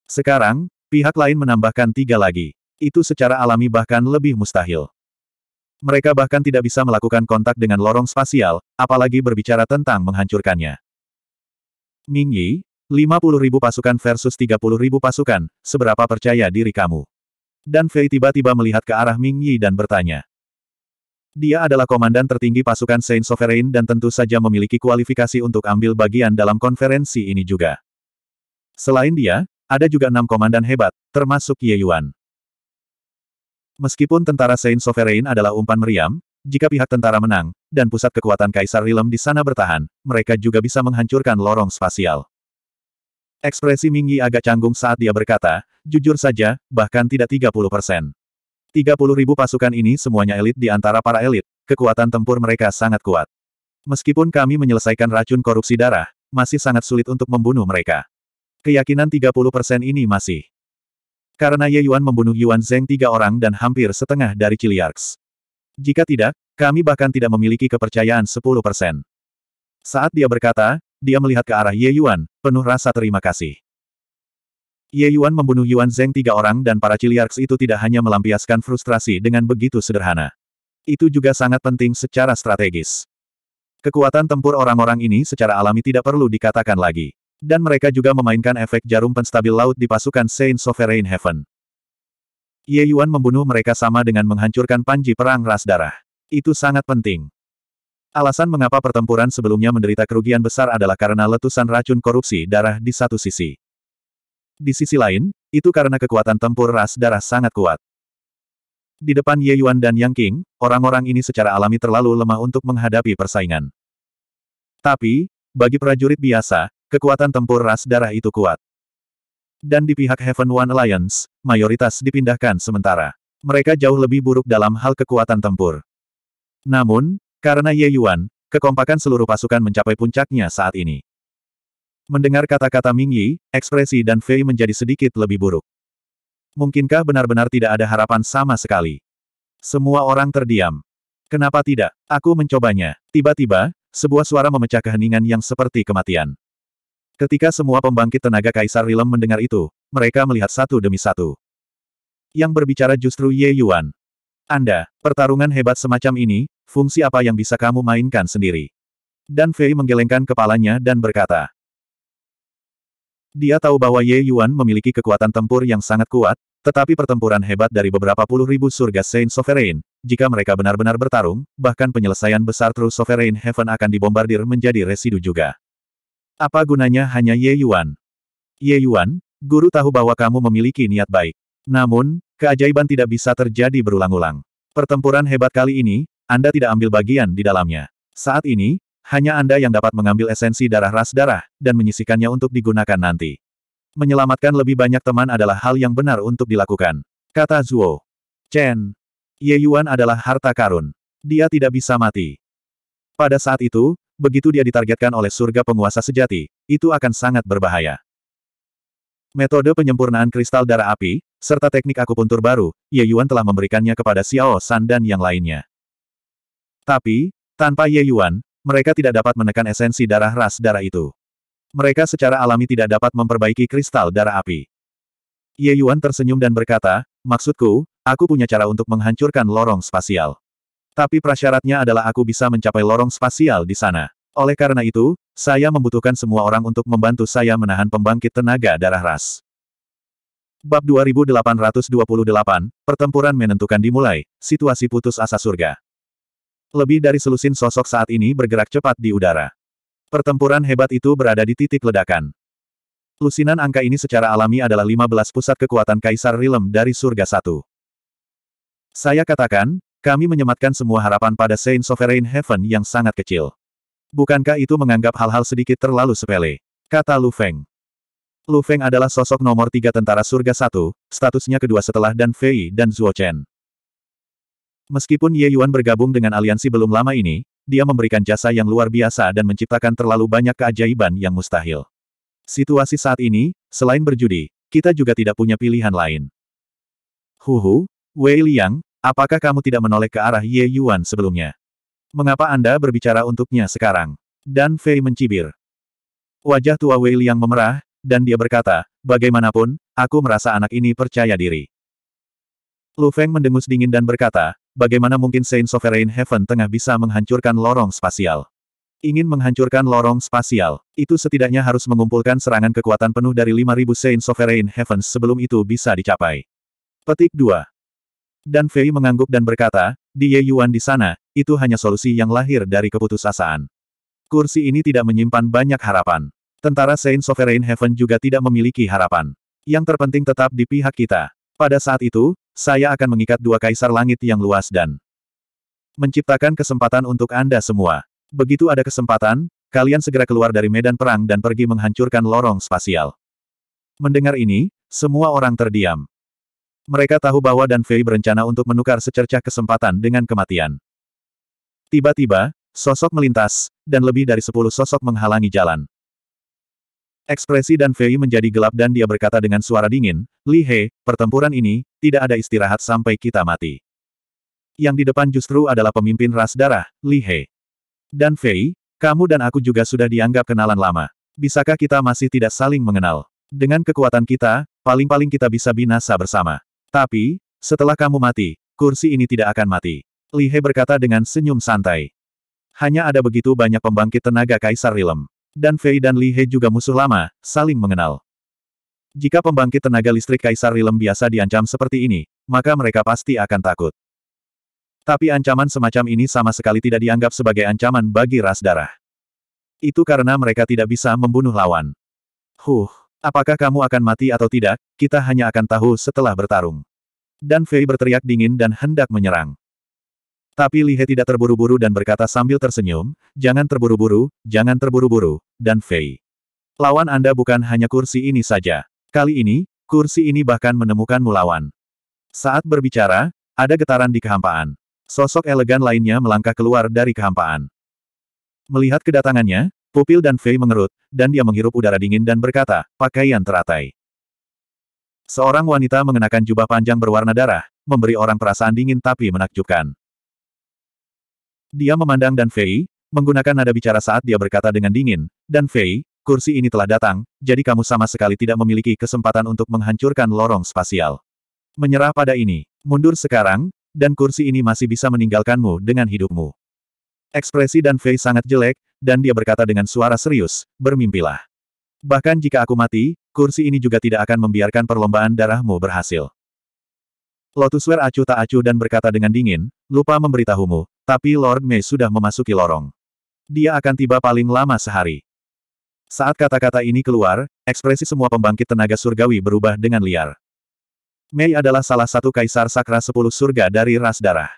Sekarang, Pihak lain menambahkan tiga lagi. Itu secara alami bahkan lebih mustahil. Mereka bahkan tidak bisa melakukan kontak dengan lorong spasial, apalagi berbicara tentang menghancurkannya. Ming Yi, 50.000 pasukan versus 30.000 pasukan, seberapa percaya diri kamu? Dan Fei tiba-tiba melihat ke arah Ming Yi dan bertanya. Dia adalah komandan tertinggi pasukan Saint Sovereign dan tentu saja memiliki kualifikasi untuk ambil bagian dalam konferensi ini juga. Selain dia, ada juga enam komandan hebat, termasuk Ye Yuan. Meskipun tentara Saint Sovereign adalah umpan meriam, jika pihak tentara menang, dan pusat kekuatan Kaisar Rilem di sana bertahan, mereka juga bisa menghancurkan lorong spasial. Ekspresi Mingyi agak canggung saat dia berkata, jujur saja, bahkan tidak 30 persen. 30 ribu pasukan ini semuanya elit di antara para elit, kekuatan tempur mereka sangat kuat. Meskipun kami menyelesaikan racun korupsi darah, masih sangat sulit untuk membunuh mereka. Keyakinan 30% ini masih. Karena Ye Yuan membunuh Yuan Zeng tiga orang dan hampir setengah dari Ciliarks. Jika tidak, kami bahkan tidak memiliki kepercayaan 10%. Saat dia berkata, dia melihat ke arah Ye Yuan, penuh rasa terima kasih. Ye Yuan membunuh Yuan Zeng tiga orang dan para Ciliarks itu tidak hanya melampiaskan frustrasi dengan begitu sederhana. Itu juga sangat penting secara strategis. Kekuatan tempur orang-orang ini secara alami tidak perlu dikatakan lagi. Dan mereka juga memainkan efek jarum penstabil laut di pasukan Saint Sovereign Heaven. Ye Yuan membunuh mereka sama dengan menghancurkan panji perang ras darah. Itu sangat penting. Alasan mengapa pertempuran sebelumnya menderita kerugian besar adalah karena letusan racun korupsi darah di satu sisi. Di sisi lain, itu karena kekuatan tempur ras darah sangat kuat. Di depan Ye Yuan dan Yang King, orang-orang ini secara alami terlalu lemah untuk menghadapi persaingan. Tapi, bagi prajurit biasa, kekuatan tempur ras darah itu kuat. Dan di pihak Heaven One Alliance, mayoritas dipindahkan sementara. Mereka jauh lebih buruk dalam hal kekuatan tempur. Namun, karena Ye Yuan, kekompakan seluruh pasukan mencapai puncaknya saat ini. Mendengar kata-kata Ming Yi, ekspresi dan Fei menjadi sedikit lebih buruk. Mungkinkah benar-benar tidak ada harapan sama sekali? Semua orang terdiam. Kenapa tidak? Aku mencobanya. Tiba-tiba, sebuah suara memecah keheningan yang seperti kematian. Ketika semua pembangkit tenaga Kaisar Rilem mendengar itu, mereka melihat satu demi satu. Yang berbicara justru Ye Yuan. Anda, pertarungan hebat semacam ini, fungsi apa yang bisa kamu mainkan sendiri? Dan Fei menggelengkan kepalanya dan berkata. Dia tahu bahwa Ye Yuan memiliki kekuatan tempur yang sangat kuat, tetapi pertempuran hebat dari beberapa puluh ribu surga Saint Sovereign, jika mereka benar-benar bertarung, bahkan penyelesaian besar True Sovereign Heaven akan dibombardir menjadi residu juga. Apa gunanya hanya Ye Yuan? Ye Yuan, guru tahu bahwa kamu memiliki niat baik. Namun, keajaiban tidak bisa terjadi berulang-ulang. Pertempuran hebat kali ini, Anda tidak ambil bagian di dalamnya. Saat ini, hanya Anda yang dapat mengambil esensi darah ras darah, dan menyisikannya untuk digunakan nanti. Menyelamatkan lebih banyak teman adalah hal yang benar untuk dilakukan. Kata Zuo. Chen. Ye Yuan adalah harta karun. Dia tidak bisa mati. Pada saat itu, begitu dia ditargetkan oleh surga penguasa sejati, itu akan sangat berbahaya. Metode penyempurnaan kristal darah api, serta teknik akupuntur baru, Ye Yuan telah memberikannya kepada Xiao San dan yang lainnya. Tapi, tanpa Ye Yuan, mereka tidak dapat menekan esensi darah ras darah itu. Mereka secara alami tidak dapat memperbaiki kristal darah api. Ye Yuan tersenyum dan berkata, Maksudku, aku punya cara untuk menghancurkan lorong spasial. Tapi prasyaratnya adalah aku bisa mencapai lorong spasial di sana. Oleh karena itu, saya membutuhkan semua orang untuk membantu saya menahan pembangkit tenaga darah ras. Bab 2828, Pertempuran menentukan dimulai, situasi putus asa surga. Lebih dari selusin sosok saat ini bergerak cepat di udara. Pertempuran hebat itu berada di titik ledakan. Lusinan angka ini secara alami adalah 15 pusat kekuatan Kaisar Rilem dari surga satu. Saya katakan, kami menyematkan semua harapan pada Saint Sovereign Heaven yang sangat kecil. Bukankah itu menganggap hal-hal sedikit terlalu sepele? Kata Lu Feng. Lu Feng adalah sosok nomor tiga tentara surga satu, statusnya kedua setelah Dan Fei dan Zhuo Chen. Meskipun Ye Yuan bergabung dengan aliansi belum lama ini, dia memberikan jasa yang luar biasa dan menciptakan terlalu banyak keajaiban yang mustahil. Situasi saat ini, selain berjudi, kita juga tidak punya pilihan lain. Huhu, Wei Liang, Apakah kamu tidak menoleh ke arah Ye Yuan sebelumnya? Mengapa Anda berbicara untuknya sekarang? Dan Fei mencibir. Wajah tua Wei Liang memerah, dan dia berkata, bagaimanapun, aku merasa anak ini percaya diri. Lu Feng mendengus dingin dan berkata, bagaimana mungkin Saint Sovereign Heaven tengah bisa menghancurkan lorong spasial? Ingin menghancurkan lorong spasial, itu setidaknya harus mengumpulkan serangan kekuatan penuh dari 5000 Saint Sovereign Heavens sebelum itu bisa dicapai. Petik 2. Dan Fei mengangguk dan berkata, di Ye Yuan di sana, itu hanya solusi yang lahir dari keputusasaan. Kursi ini tidak menyimpan banyak harapan. Tentara Saint Sovereign Heaven juga tidak memiliki harapan. Yang terpenting tetap di pihak kita. Pada saat itu, saya akan mengikat dua kaisar langit yang luas dan menciptakan kesempatan untuk Anda semua. Begitu ada kesempatan, kalian segera keluar dari medan perang dan pergi menghancurkan lorong spasial. Mendengar ini, semua orang terdiam. Mereka tahu bahwa Dan Fei berencana untuk menukar secercah kesempatan dengan kematian. Tiba-tiba, sosok melintas, dan lebih dari sepuluh sosok menghalangi jalan. Ekspresi Dan Fei menjadi gelap dan dia berkata dengan suara dingin, Li He, pertempuran ini, tidak ada istirahat sampai kita mati. Yang di depan justru adalah pemimpin ras darah, Li He. Dan Fei, kamu dan aku juga sudah dianggap kenalan lama. Bisakah kita masih tidak saling mengenal? Dengan kekuatan kita, paling-paling kita bisa binasa bersama. Tapi, setelah kamu mati, kursi ini tidak akan mati. Li He berkata dengan senyum santai. Hanya ada begitu banyak pembangkit tenaga Kaisar Rilem. Dan Fei dan Li He juga musuh lama, saling mengenal. Jika pembangkit tenaga listrik Kaisar Rilem biasa diancam seperti ini, maka mereka pasti akan takut. Tapi ancaman semacam ini sama sekali tidak dianggap sebagai ancaman bagi ras darah. Itu karena mereka tidak bisa membunuh lawan. Huh, Apakah kamu akan mati atau tidak, kita hanya akan tahu setelah bertarung. Dan Fei berteriak dingin dan hendak menyerang. Tapi Lihe tidak terburu-buru dan berkata sambil tersenyum, jangan terburu-buru, jangan terburu-buru, dan Fei. Lawan Anda bukan hanya kursi ini saja. Kali ini, kursi ini bahkan menemukan lawan. Saat berbicara, ada getaran di kehampaan. Sosok elegan lainnya melangkah keluar dari kehampaan. Melihat kedatangannya, Pupil dan Fei mengerut, dan dia menghirup udara dingin dan berkata, pakaian teratai. Seorang wanita mengenakan jubah panjang berwarna darah, memberi orang perasaan dingin tapi menakjubkan. Dia memandang Dan Fei, menggunakan nada bicara saat dia berkata dengan dingin, Dan Fei, kursi ini telah datang, jadi kamu sama sekali tidak memiliki kesempatan untuk menghancurkan lorong spasial. Menyerah pada ini, mundur sekarang, dan kursi ini masih bisa meninggalkanmu dengan hidupmu. Ekspresi Dan Fei sangat jelek, dan dia berkata dengan suara serius, bermimpilah. Bahkan jika aku mati, kursi ini juga tidak akan membiarkan perlombaan darahmu berhasil. Lotusware acuh tak acuh dan berkata dengan dingin, lupa memberitahumu, tapi Lord Mei sudah memasuki lorong. Dia akan tiba paling lama sehari. Saat kata-kata ini keluar, ekspresi semua pembangkit tenaga surgawi berubah dengan liar. Mei adalah salah satu kaisar sakra sepuluh surga dari ras darah.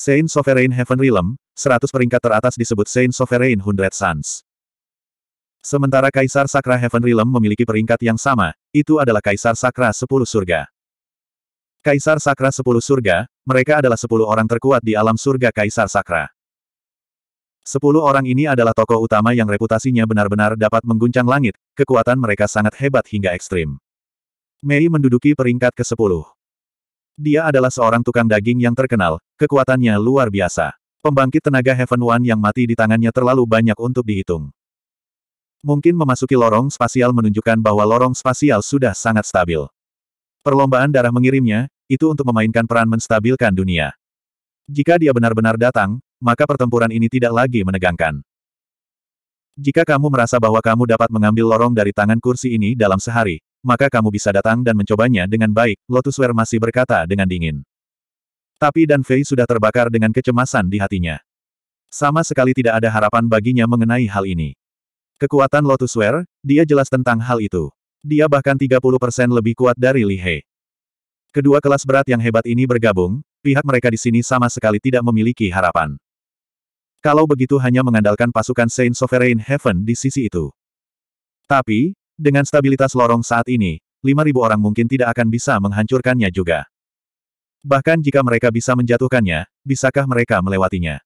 Saint Sovereign Heaven Realm, 100 peringkat teratas disebut Saint Sovereign Hundred Suns. Sementara Kaisar Sakra Heaven Realm memiliki peringkat yang sama, itu adalah Kaisar Sakra 10 Surga. Kaisar Sakra 10 Surga, mereka adalah 10 orang terkuat di alam surga Kaisar Sakra. 10 orang ini adalah tokoh utama yang reputasinya benar-benar dapat mengguncang langit, kekuatan mereka sangat hebat hingga ekstrim. Mei menduduki peringkat ke-10. Dia adalah seorang tukang daging yang terkenal, kekuatannya luar biasa. Pembangkit tenaga Heaven One yang mati di tangannya terlalu banyak untuk dihitung. Mungkin memasuki lorong spasial menunjukkan bahwa lorong spasial sudah sangat stabil. Perlombaan darah mengirimnya, itu untuk memainkan peran menstabilkan dunia. Jika dia benar-benar datang, maka pertempuran ini tidak lagi menegangkan. Jika kamu merasa bahwa kamu dapat mengambil lorong dari tangan kursi ini dalam sehari, maka kamu bisa datang dan mencobanya dengan baik, Lotusware masih berkata dengan dingin. Tapi Dan Fei sudah terbakar dengan kecemasan di hatinya. Sama sekali tidak ada harapan baginya mengenai hal ini. Kekuatan Lotusware, dia jelas tentang hal itu. Dia bahkan 30% lebih kuat dari Li He. Kedua kelas berat yang hebat ini bergabung, pihak mereka di sini sama sekali tidak memiliki harapan. Kalau begitu hanya mengandalkan pasukan Saint Sovereign Heaven di sisi itu. Tapi, dengan stabilitas lorong saat ini, 5.000 orang mungkin tidak akan bisa menghancurkannya juga. Bahkan jika mereka bisa menjatuhkannya, bisakah mereka melewatinya?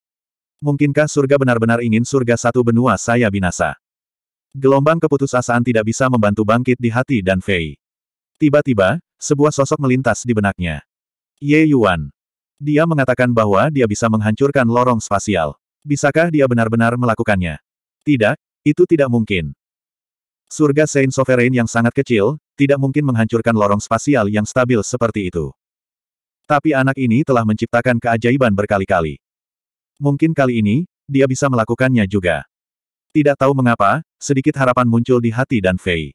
Mungkinkah surga benar-benar ingin surga satu benua saya binasa? Gelombang keputusasaan tidak bisa membantu bangkit di hati dan Fei. Tiba-tiba, sebuah sosok melintas di benaknya. Ye Yuan. Dia mengatakan bahwa dia bisa menghancurkan lorong spasial. Bisakah dia benar-benar melakukannya? Tidak, itu tidak mungkin. Surga Saint Sovereign yang sangat kecil, tidak mungkin menghancurkan lorong spasial yang stabil seperti itu. Tapi anak ini telah menciptakan keajaiban berkali-kali. Mungkin kali ini, dia bisa melakukannya juga. Tidak tahu mengapa, sedikit harapan muncul di hati Dan Fei.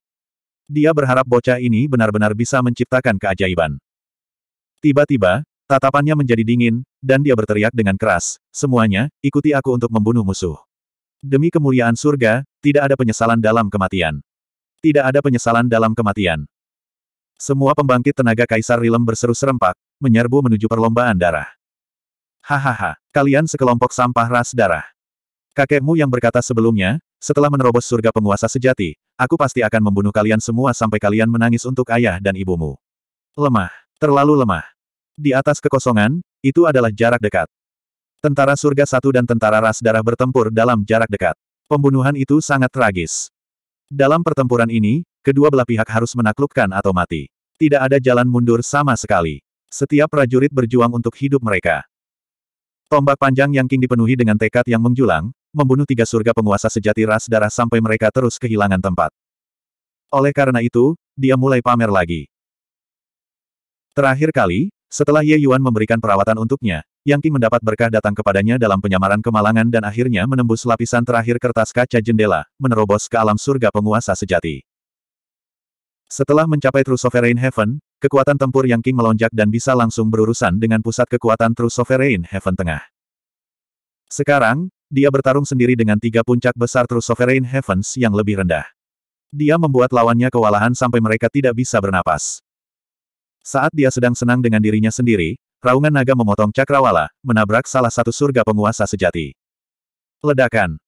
Dia berharap bocah ini benar-benar bisa menciptakan keajaiban. Tiba-tiba, tatapannya menjadi dingin, dan dia berteriak dengan keras, semuanya, ikuti aku untuk membunuh musuh. Demi kemuliaan surga, tidak ada penyesalan dalam kematian. Tidak ada penyesalan dalam kematian. Semua pembangkit tenaga Kaisar Rilem berseru serempak, menyerbu menuju perlombaan darah. Hahaha, kalian sekelompok sampah ras darah. Kakekmu yang berkata sebelumnya, setelah menerobos surga penguasa sejati, aku pasti akan membunuh kalian semua sampai kalian menangis untuk ayah dan ibumu. Lemah, terlalu lemah. Di atas kekosongan, itu adalah jarak dekat. Tentara surga satu dan tentara ras darah bertempur dalam jarak dekat. Pembunuhan itu sangat tragis. Dalam pertempuran ini, kedua belah pihak harus menaklukkan atau mati. Tidak ada jalan mundur sama sekali. Setiap prajurit berjuang untuk hidup mereka. Tombak panjang yang King dipenuhi dengan tekad yang menjulang, membunuh tiga surga penguasa sejati ras darah sampai mereka terus kehilangan tempat. Oleh karena itu, dia mulai pamer lagi. Terakhir kali, setelah Ye Yuan memberikan perawatan untuknya, yang King mendapat berkah datang kepadanya dalam penyamaran kemalangan dan akhirnya menembus lapisan terakhir kertas kaca jendela, menerobos ke alam surga penguasa sejati. Setelah mencapai True Sovereign Heaven, kekuatan tempur Yang King melonjak dan bisa langsung berurusan dengan pusat kekuatan True Sovereign Heaven Tengah. Sekarang, dia bertarung sendiri dengan tiga puncak besar True Sovereign Heavens yang lebih rendah. Dia membuat lawannya kewalahan sampai mereka tidak bisa bernapas. Saat dia sedang senang dengan dirinya sendiri, Raungan naga memotong cakrawala, menabrak salah satu surga penguasa sejati. Ledakan.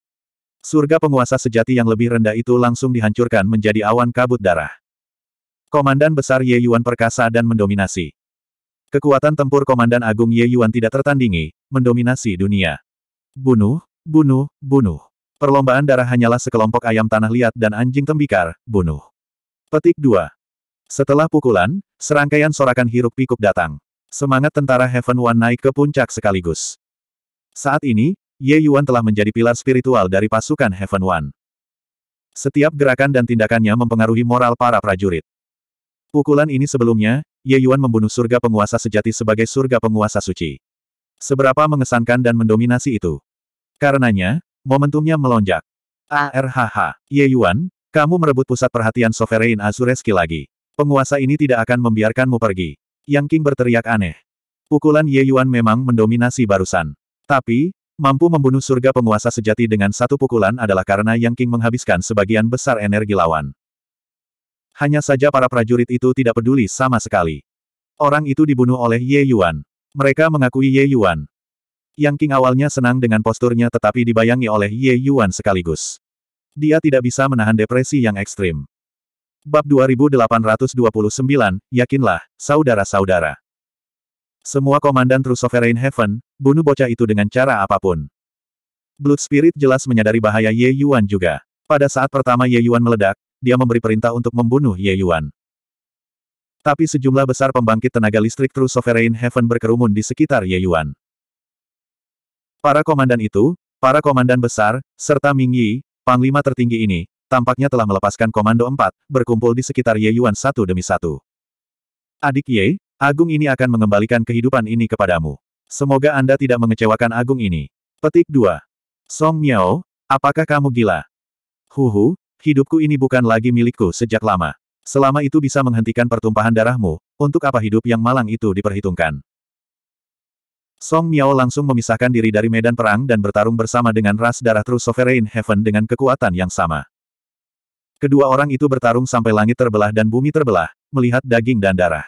Surga penguasa sejati yang lebih rendah itu langsung dihancurkan menjadi awan kabut darah. Komandan besar Ye Yuan perkasa dan mendominasi. Kekuatan tempur Komandan Agung Ye Yuan tidak tertandingi, mendominasi dunia. Bunuh, bunuh, bunuh. Perlombaan darah hanyalah sekelompok ayam tanah liat dan anjing tembikar, bunuh. Petik 2. Setelah pukulan, serangkaian sorakan hiruk pikuk datang. Semangat tentara Heaven One naik ke puncak sekaligus. Saat ini, Ye Yuan telah menjadi pilar spiritual dari pasukan Heaven One. Setiap gerakan dan tindakannya mempengaruhi moral para prajurit. Pukulan ini sebelumnya, Ye Yuan membunuh surga penguasa sejati sebagai surga penguasa suci. Seberapa mengesankan dan mendominasi itu. Karenanya, momentumnya melonjak. ARHH, Ye Yuan, kamu merebut pusat perhatian Sovereign Azureski lagi. Penguasa ini tidak akan membiarkanmu pergi. Yang King berteriak aneh. Pukulan Ye Yuan memang mendominasi barusan. Tapi, mampu membunuh surga penguasa sejati dengan satu pukulan adalah karena Yang King menghabiskan sebagian besar energi lawan. Hanya saja para prajurit itu tidak peduli sama sekali. Orang itu dibunuh oleh Ye Yuan. Mereka mengakui Ye Yuan. Yang King awalnya senang dengan posturnya tetapi dibayangi oleh Ye Yuan sekaligus. Dia tidak bisa menahan depresi yang ekstrim. Bab 2829, Yakinlah, saudara-saudara. Semua komandan True Sovereign Heaven, bunuh bocah itu dengan cara apapun. Blood Spirit jelas menyadari bahaya Ye Yuan juga. Pada saat pertama Ye Yuan meledak, dia memberi perintah untuk membunuh Ye Yuan. Tapi sejumlah besar pembangkit tenaga listrik True Sovereign Heaven berkerumun di sekitar Ye Yuan. Para komandan itu, para komandan besar, serta Ming Yi, panglima tertinggi ini, tampaknya telah melepaskan komando empat, berkumpul di sekitar Ye Yuan satu demi satu. Adik Ye, Agung ini akan mengembalikan kehidupan ini kepadamu. Semoga Anda tidak mengecewakan Agung ini. Petik 2. Song Miao, apakah kamu gila? Huhu, hidupku ini bukan lagi milikku sejak lama. Selama itu bisa menghentikan pertumpahan darahmu, untuk apa hidup yang malang itu diperhitungkan? Song Miao langsung memisahkan diri dari medan perang dan bertarung bersama dengan ras darah True Sovereign Heaven dengan kekuatan yang sama. Kedua orang itu bertarung sampai langit terbelah dan bumi terbelah, melihat daging dan darah.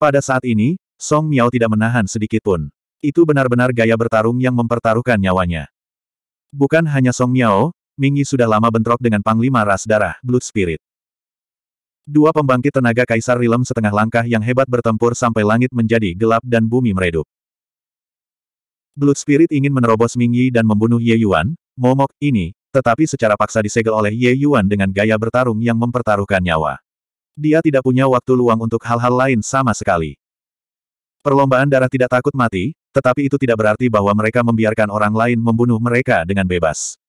Pada saat ini, Song Miao tidak menahan sedikit pun. Itu benar-benar gaya bertarung yang mempertaruhkan nyawanya. Bukan hanya Song Miao, Ming Yi sudah lama bentrok dengan Panglima Ras Darah, Blood Spirit. Dua pembangkit tenaga Kaisar Rilem setengah langkah yang hebat bertempur sampai langit menjadi gelap dan bumi meredup. Blood Spirit ingin menerobos Ming Yi dan membunuh Ye Yuan, momok, ini, tetapi secara paksa disegel oleh Ye Yuan dengan gaya bertarung yang mempertaruhkan nyawa. Dia tidak punya waktu luang untuk hal-hal lain sama sekali. Perlombaan darah tidak takut mati, tetapi itu tidak berarti bahwa mereka membiarkan orang lain membunuh mereka dengan bebas.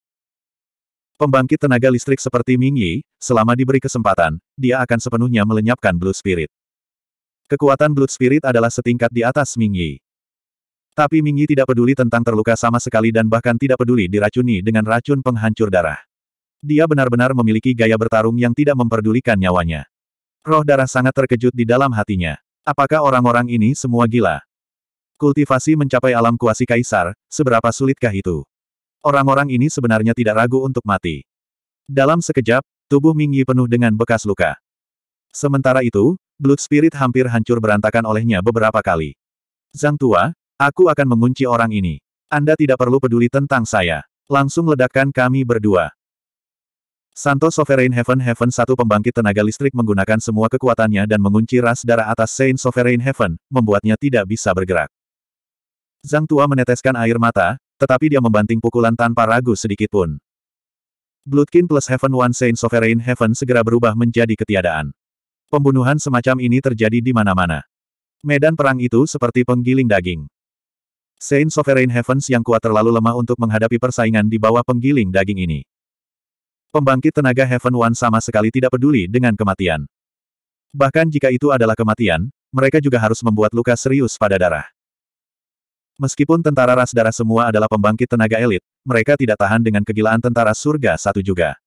Pembangkit tenaga listrik seperti Ming Yi, selama diberi kesempatan, dia akan sepenuhnya melenyapkan Blue Spirit. Kekuatan Blue Spirit adalah setingkat di atas Ming Yi. Tapi Mingyi tidak peduli tentang terluka sama sekali dan bahkan tidak peduli diracuni dengan racun penghancur darah. Dia benar-benar memiliki gaya bertarung yang tidak memperdulikan nyawanya. Roh darah sangat terkejut di dalam hatinya. Apakah orang-orang ini semua gila? Kultivasi mencapai alam kuasi kaisar, seberapa sulitkah itu? Orang-orang ini sebenarnya tidak ragu untuk mati. Dalam sekejap, tubuh Mingyi penuh dengan bekas luka. Sementara itu, Blood Spirit hampir hancur berantakan olehnya beberapa kali. Zhang Tua, Aku akan mengunci orang ini. Anda tidak perlu peduli tentang saya. Langsung ledakan kami berdua. Santo Sovereign Heaven Heaven satu pembangkit tenaga listrik menggunakan semua kekuatannya dan mengunci ras darah atas Saint Sovereign Heaven, membuatnya tidak bisa bergerak. Zhang Tua meneteskan air mata, tetapi dia membanting pukulan tanpa ragu sedikitpun. Bloodkin plus Heaven One Saint Sovereign Heaven segera berubah menjadi ketiadaan. Pembunuhan semacam ini terjadi di mana-mana. Medan perang itu seperti penggiling daging. Saint Sovereign Heavens yang kuat terlalu lemah untuk menghadapi persaingan di bawah penggiling daging ini. Pembangkit tenaga Heaven One sama sekali tidak peduli dengan kematian. Bahkan jika itu adalah kematian, mereka juga harus membuat luka serius pada darah. Meskipun tentara ras darah semua adalah pembangkit tenaga elit, mereka tidak tahan dengan kegilaan tentara surga satu juga.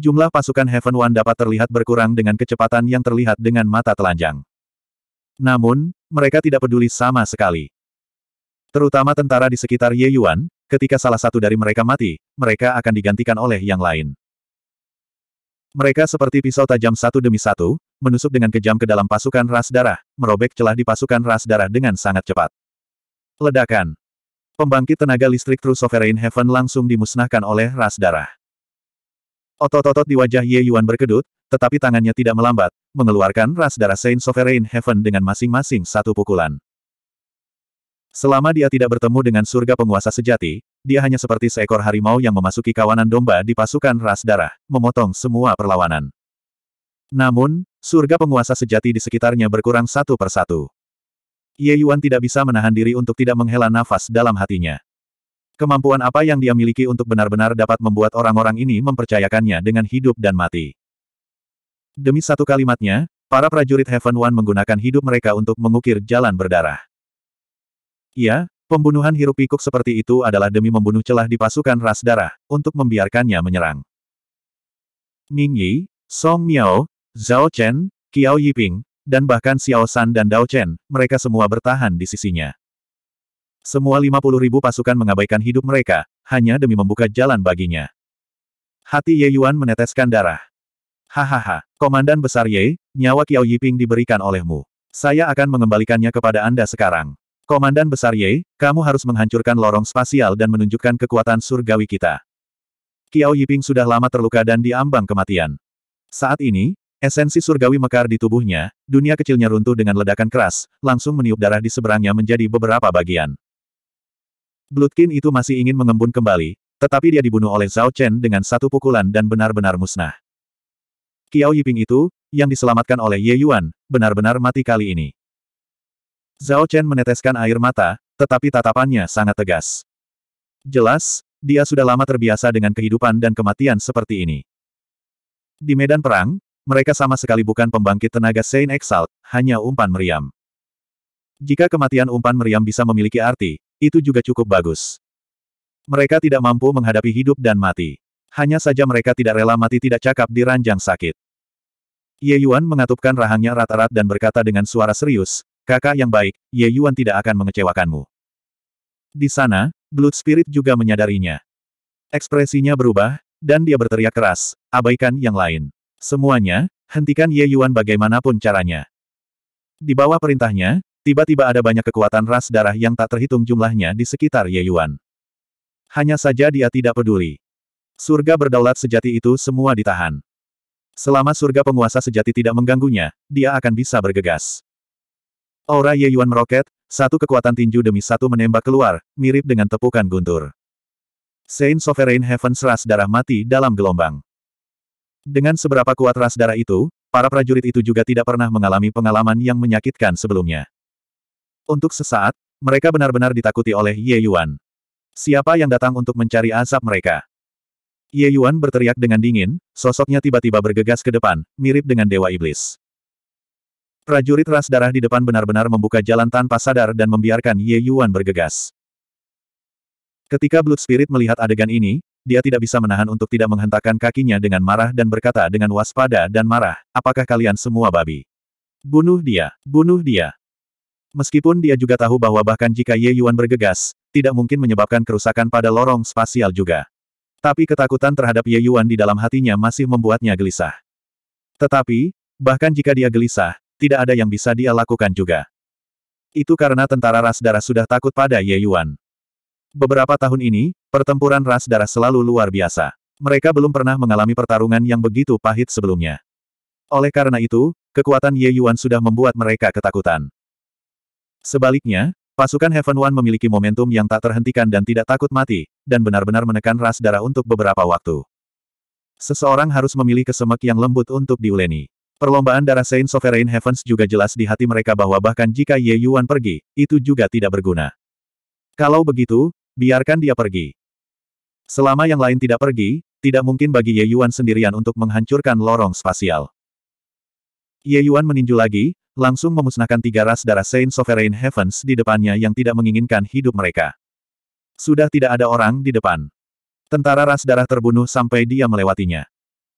Jumlah pasukan Heaven One dapat terlihat berkurang dengan kecepatan yang terlihat dengan mata telanjang. Namun, mereka tidak peduli sama sekali. Terutama tentara di sekitar Ye Yuan, ketika salah satu dari mereka mati, mereka akan digantikan oleh yang lain. Mereka seperti pisau tajam satu demi satu, menusuk dengan kejam ke dalam pasukan ras darah, merobek celah di pasukan ras darah dengan sangat cepat. Ledakan. Pembangkit tenaga listrik True Sovereign Heaven langsung dimusnahkan oleh ras darah. Otot-otot di wajah Ye Yuan berkedut, tetapi tangannya tidak melambat, mengeluarkan ras darah Saint Sovereign Heaven dengan masing-masing satu pukulan. Selama dia tidak bertemu dengan surga penguasa sejati, dia hanya seperti seekor harimau yang memasuki kawanan domba di pasukan ras darah, memotong semua perlawanan. Namun, surga penguasa sejati di sekitarnya berkurang satu persatu. Ye Yuan tidak bisa menahan diri untuk tidak menghela nafas dalam hatinya. Kemampuan apa yang dia miliki untuk benar-benar dapat membuat orang-orang ini mempercayakannya dengan hidup dan mati. Demi satu kalimatnya, para prajurit Heaven One menggunakan hidup mereka untuk mengukir jalan berdarah. Ya, pembunuhan hirup pikuk seperti itu adalah demi membunuh celah di pasukan ras darah, untuk membiarkannya menyerang. Ming Yi, Song Miao, Zhao Chen, Qiao Yiping, dan bahkan Xiao San dan Dao Chen, mereka semua bertahan di sisinya. Semua 50 ribu pasukan mengabaikan hidup mereka, hanya demi membuka jalan baginya. Hati Ye Yuan meneteskan darah. Hahaha, Komandan Besar Ye, nyawa Qiao Yiping diberikan olehmu. Saya akan mengembalikannya kepada Anda sekarang. Komandan Besar Ye, kamu harus menghancurkan lorong spasial dan menunjukkan kekuatan surgawi kita. Kiao Yiping sudah lama terluka dan diambang kematian. Saat ini, esensi surgawi mekar di tubuhnya, dunia kecilnya runtuh dengan ledakan keras, langsung meniup darah di seberangnya menjadi beberapa bagian. Blutkin itu masih ingin mengembun kembali, tetapi dia dibunuh oleh Zhao Chen dengan satu pukulan dan benar-benar musnah. Kiao Yiping itu, yang diselamatkan oleh Ye Yuan, benar-benar mati kali ini. Zhao Chen meneteskan air mata, tetapi tatapannya sangat tegas. Jelas, dia sudah lama terbiasa dengan kehidupan dan kematian seperti ini. Di medan perang, mereka sama sekali bukan pembangkit tenaga Saint Exalt, hanya umpan meriam. Jika kematian umpan meriam bisa memiliki arti, itu juga cukup bagus. Mereka tidak mampu menghadapi hidup dan mati. Hanya saja mereka tidak rela mati tidak cakap di ranjang sakit. Ye Yuan mengatupkan rahangnya rata rat dan berkata dengan suara serius, Kakak yang baik, Ye Yuan tidak akan mengecewakanmu. Di sana, Blood Spirit juga menyadarinya. Ekspresinya berubah, dan dia berteriak keras, abaikan yang lain. Semuanya, hentikan Ye Yuan bagaimanapun caranya. Di bawah perintahnya, tiba-tiba ada banyak kekuatan ras darah yang tak terhitung jumlahnya di sekitar Ye Yuan. Hanya saja dia tidak peduli. Surga berdaulat sejati itu semua ditahan. Selama surga penguasa sejati tidak mengganggunya, dia akan bisa bergegas. Aura Ye Yuan meroket, satu kekuatan tinju demi satu menembak keluar, mirip dengan tepukan guntur. Saint Sovereign Heaven seras darah mati dalam gelombang. Dengan seberapa kuat ras darah itu, para prajurit itu juga tidak pernah mengalami pengalaman yang menyakitkan sebelumnya. Untuk sesaat, mereka benar-benar ditakuti oleh Ye Yuan. Siapa yang datang untuk mencari azab mereka? Ye Yuan berteriak dengan dingin, sosoknya tiba-tiba bergegas ke depan, mirip dengan Dewa Iblis. Prajurit ras darah di depan benar-benar membuka jalan tanpa sadar dan membiarkan Ye Yuan bergegas. Ketika Blood Spirit melihat adegan ini, dia tidak bisa menahan untuk tidak menghentakkan kakinya dengan marah dan berkata dengan waspada dan marah, apakah kalian semua babi? Bunuh dia, bunuh dia. Meskipun dia juga tahu bahwa bahkan jika Ye Yuan bergegas, tidak mungkin menyebabkan kerusakan pada lorong spasial juga. Tapi ketakutan terhadap Ye Yuan di dalam hatinya masih membuatnya gelisah. Tetapi, bahkan jika dia gelisah, tidak ada yang bisa dia lakukan juga. Itu karena tentara ras darah sudah takut pada Ye Yuan. Beberapa tahun ini, pertempuran ras darah selalu luar biasa. Mereka belum pernah mengalami pertarungan yang begitu pahit sebelumnya. Oleh karena itu, kekuatan Ye Yuan sudah membuat mereka ketakutan. Sebaliknya, pasukan Heaven One memiliki momentum yang tak terhentikan dan tidak takut mati, dan benar-benar menekan ras darah untuk beberapa waktu. Seseorang harus memilih kesemek yang lembut untuk diuleni. Perlombaan darah Saint Sovereign Heavens juga jelas di hati mereka bahwa bahkan jika Ye Yuan pergi, itu juga tidak berguna. Kalau begitu, biarkan dia pergi. Selama yang lain tidak pergi, tidak mungkin bagi Ye Yuan sendirian untuk menghancurkan lorong spasial. Ye Yuan meninju lagi, langsung memusnahkan tiga ras darah Saint Sovereign Heavens di depannya yang tidak menginginkan hidup mereka. Sudah tidak ada orang di depan. Tentara ras darah terbunuh sampai dia melewatinya.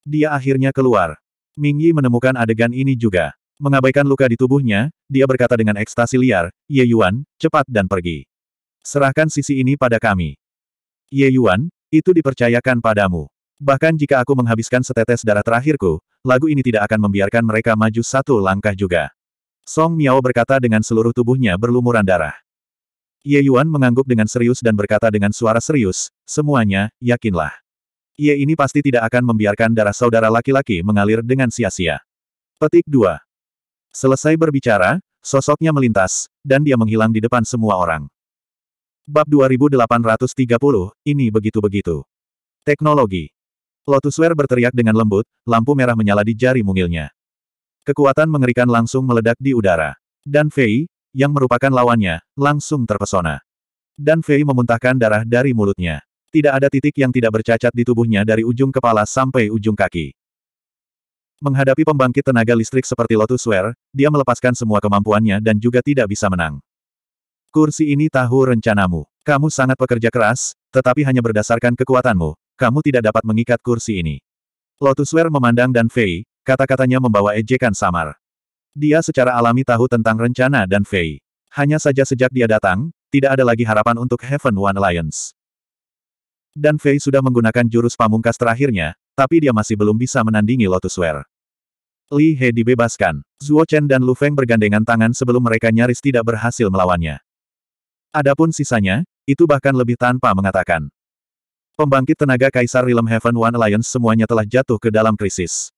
Dia akhirnya keluar. Ming Yi menemukan adegan ini juga. Mengabaikan luka di tubuhnya, dia berkata dengan ekstasi liar, Ye Yuan, cepat dan pergi. Serahkan sisi ini pada kami. Ye Yuan, itu dipercayakan padamu. Bahkan jika aku menghabiskan setetes darah terakhirku, lagu ini tidak akan membiarkan mereka maju satu langkah juga. Song Miao berkata dengan seluruh tubuhnya berlumuran darah. Ye Yuan mengangguk dengan serius dan berkata dengan suara serius, semuanya, yakinlah. Ia ini pasti tidak akan membiarkan darah saudara laki-laki mengalir dengan sia-sia. Petik 2. Selesai berbicara, sosoknya melintas, dan dia menghilang di depan semua orang. Bab 2830, ini begitu-begitu. Teknologi. Lotusware berteriak dengan lembut, lampu merah menyala di jari mungilnya. Kekuatan mengerikan langsung meledak di udara. Dan Fei, yang merupakan lawannya, langsung terpesona. Dan Fei memuntahkan darah dari mulutnya. Tidak ada titik yang tidak bercacat di tubuhnya dari ujung kepala sampai ujung kaki. Menghadapi pembangkit tenaga listrik seperti Lotusware, dia melepaskan semua kemampuannya dan juga tidak bisa menang. Kursi ini tahu rencanamu. Kamu sangat pekerja keras, tetapi hanya berdasarkan kekuatanmu, kamu tidak dapat mengikat kursi ini. Lotusware memandang dan Fei, kata-katanya membawa ejekan samar. Dia secara alami tahu tentang rencana dan Fei. Hanya saja sejak dia datang, tidak ada lagi harapan untuk Heaven One Alliance. Dan Fei sudah menggunakan jurus pamungkas terakhirnya, tapi dia masih belum bisa menandingi Lotus Wear. Li He dibebaskan. Zuo Chen dan Lu Feng bergandengan tangan sebelum mereka nyaris tidak berhasil melawannya. Adapun sisanya, itu bahkan lebih tanpa mengatakan. Pembangkit tenaga Kaisar Realm Heaven One Alliance semuanya telah jatuh ke dalam krisis.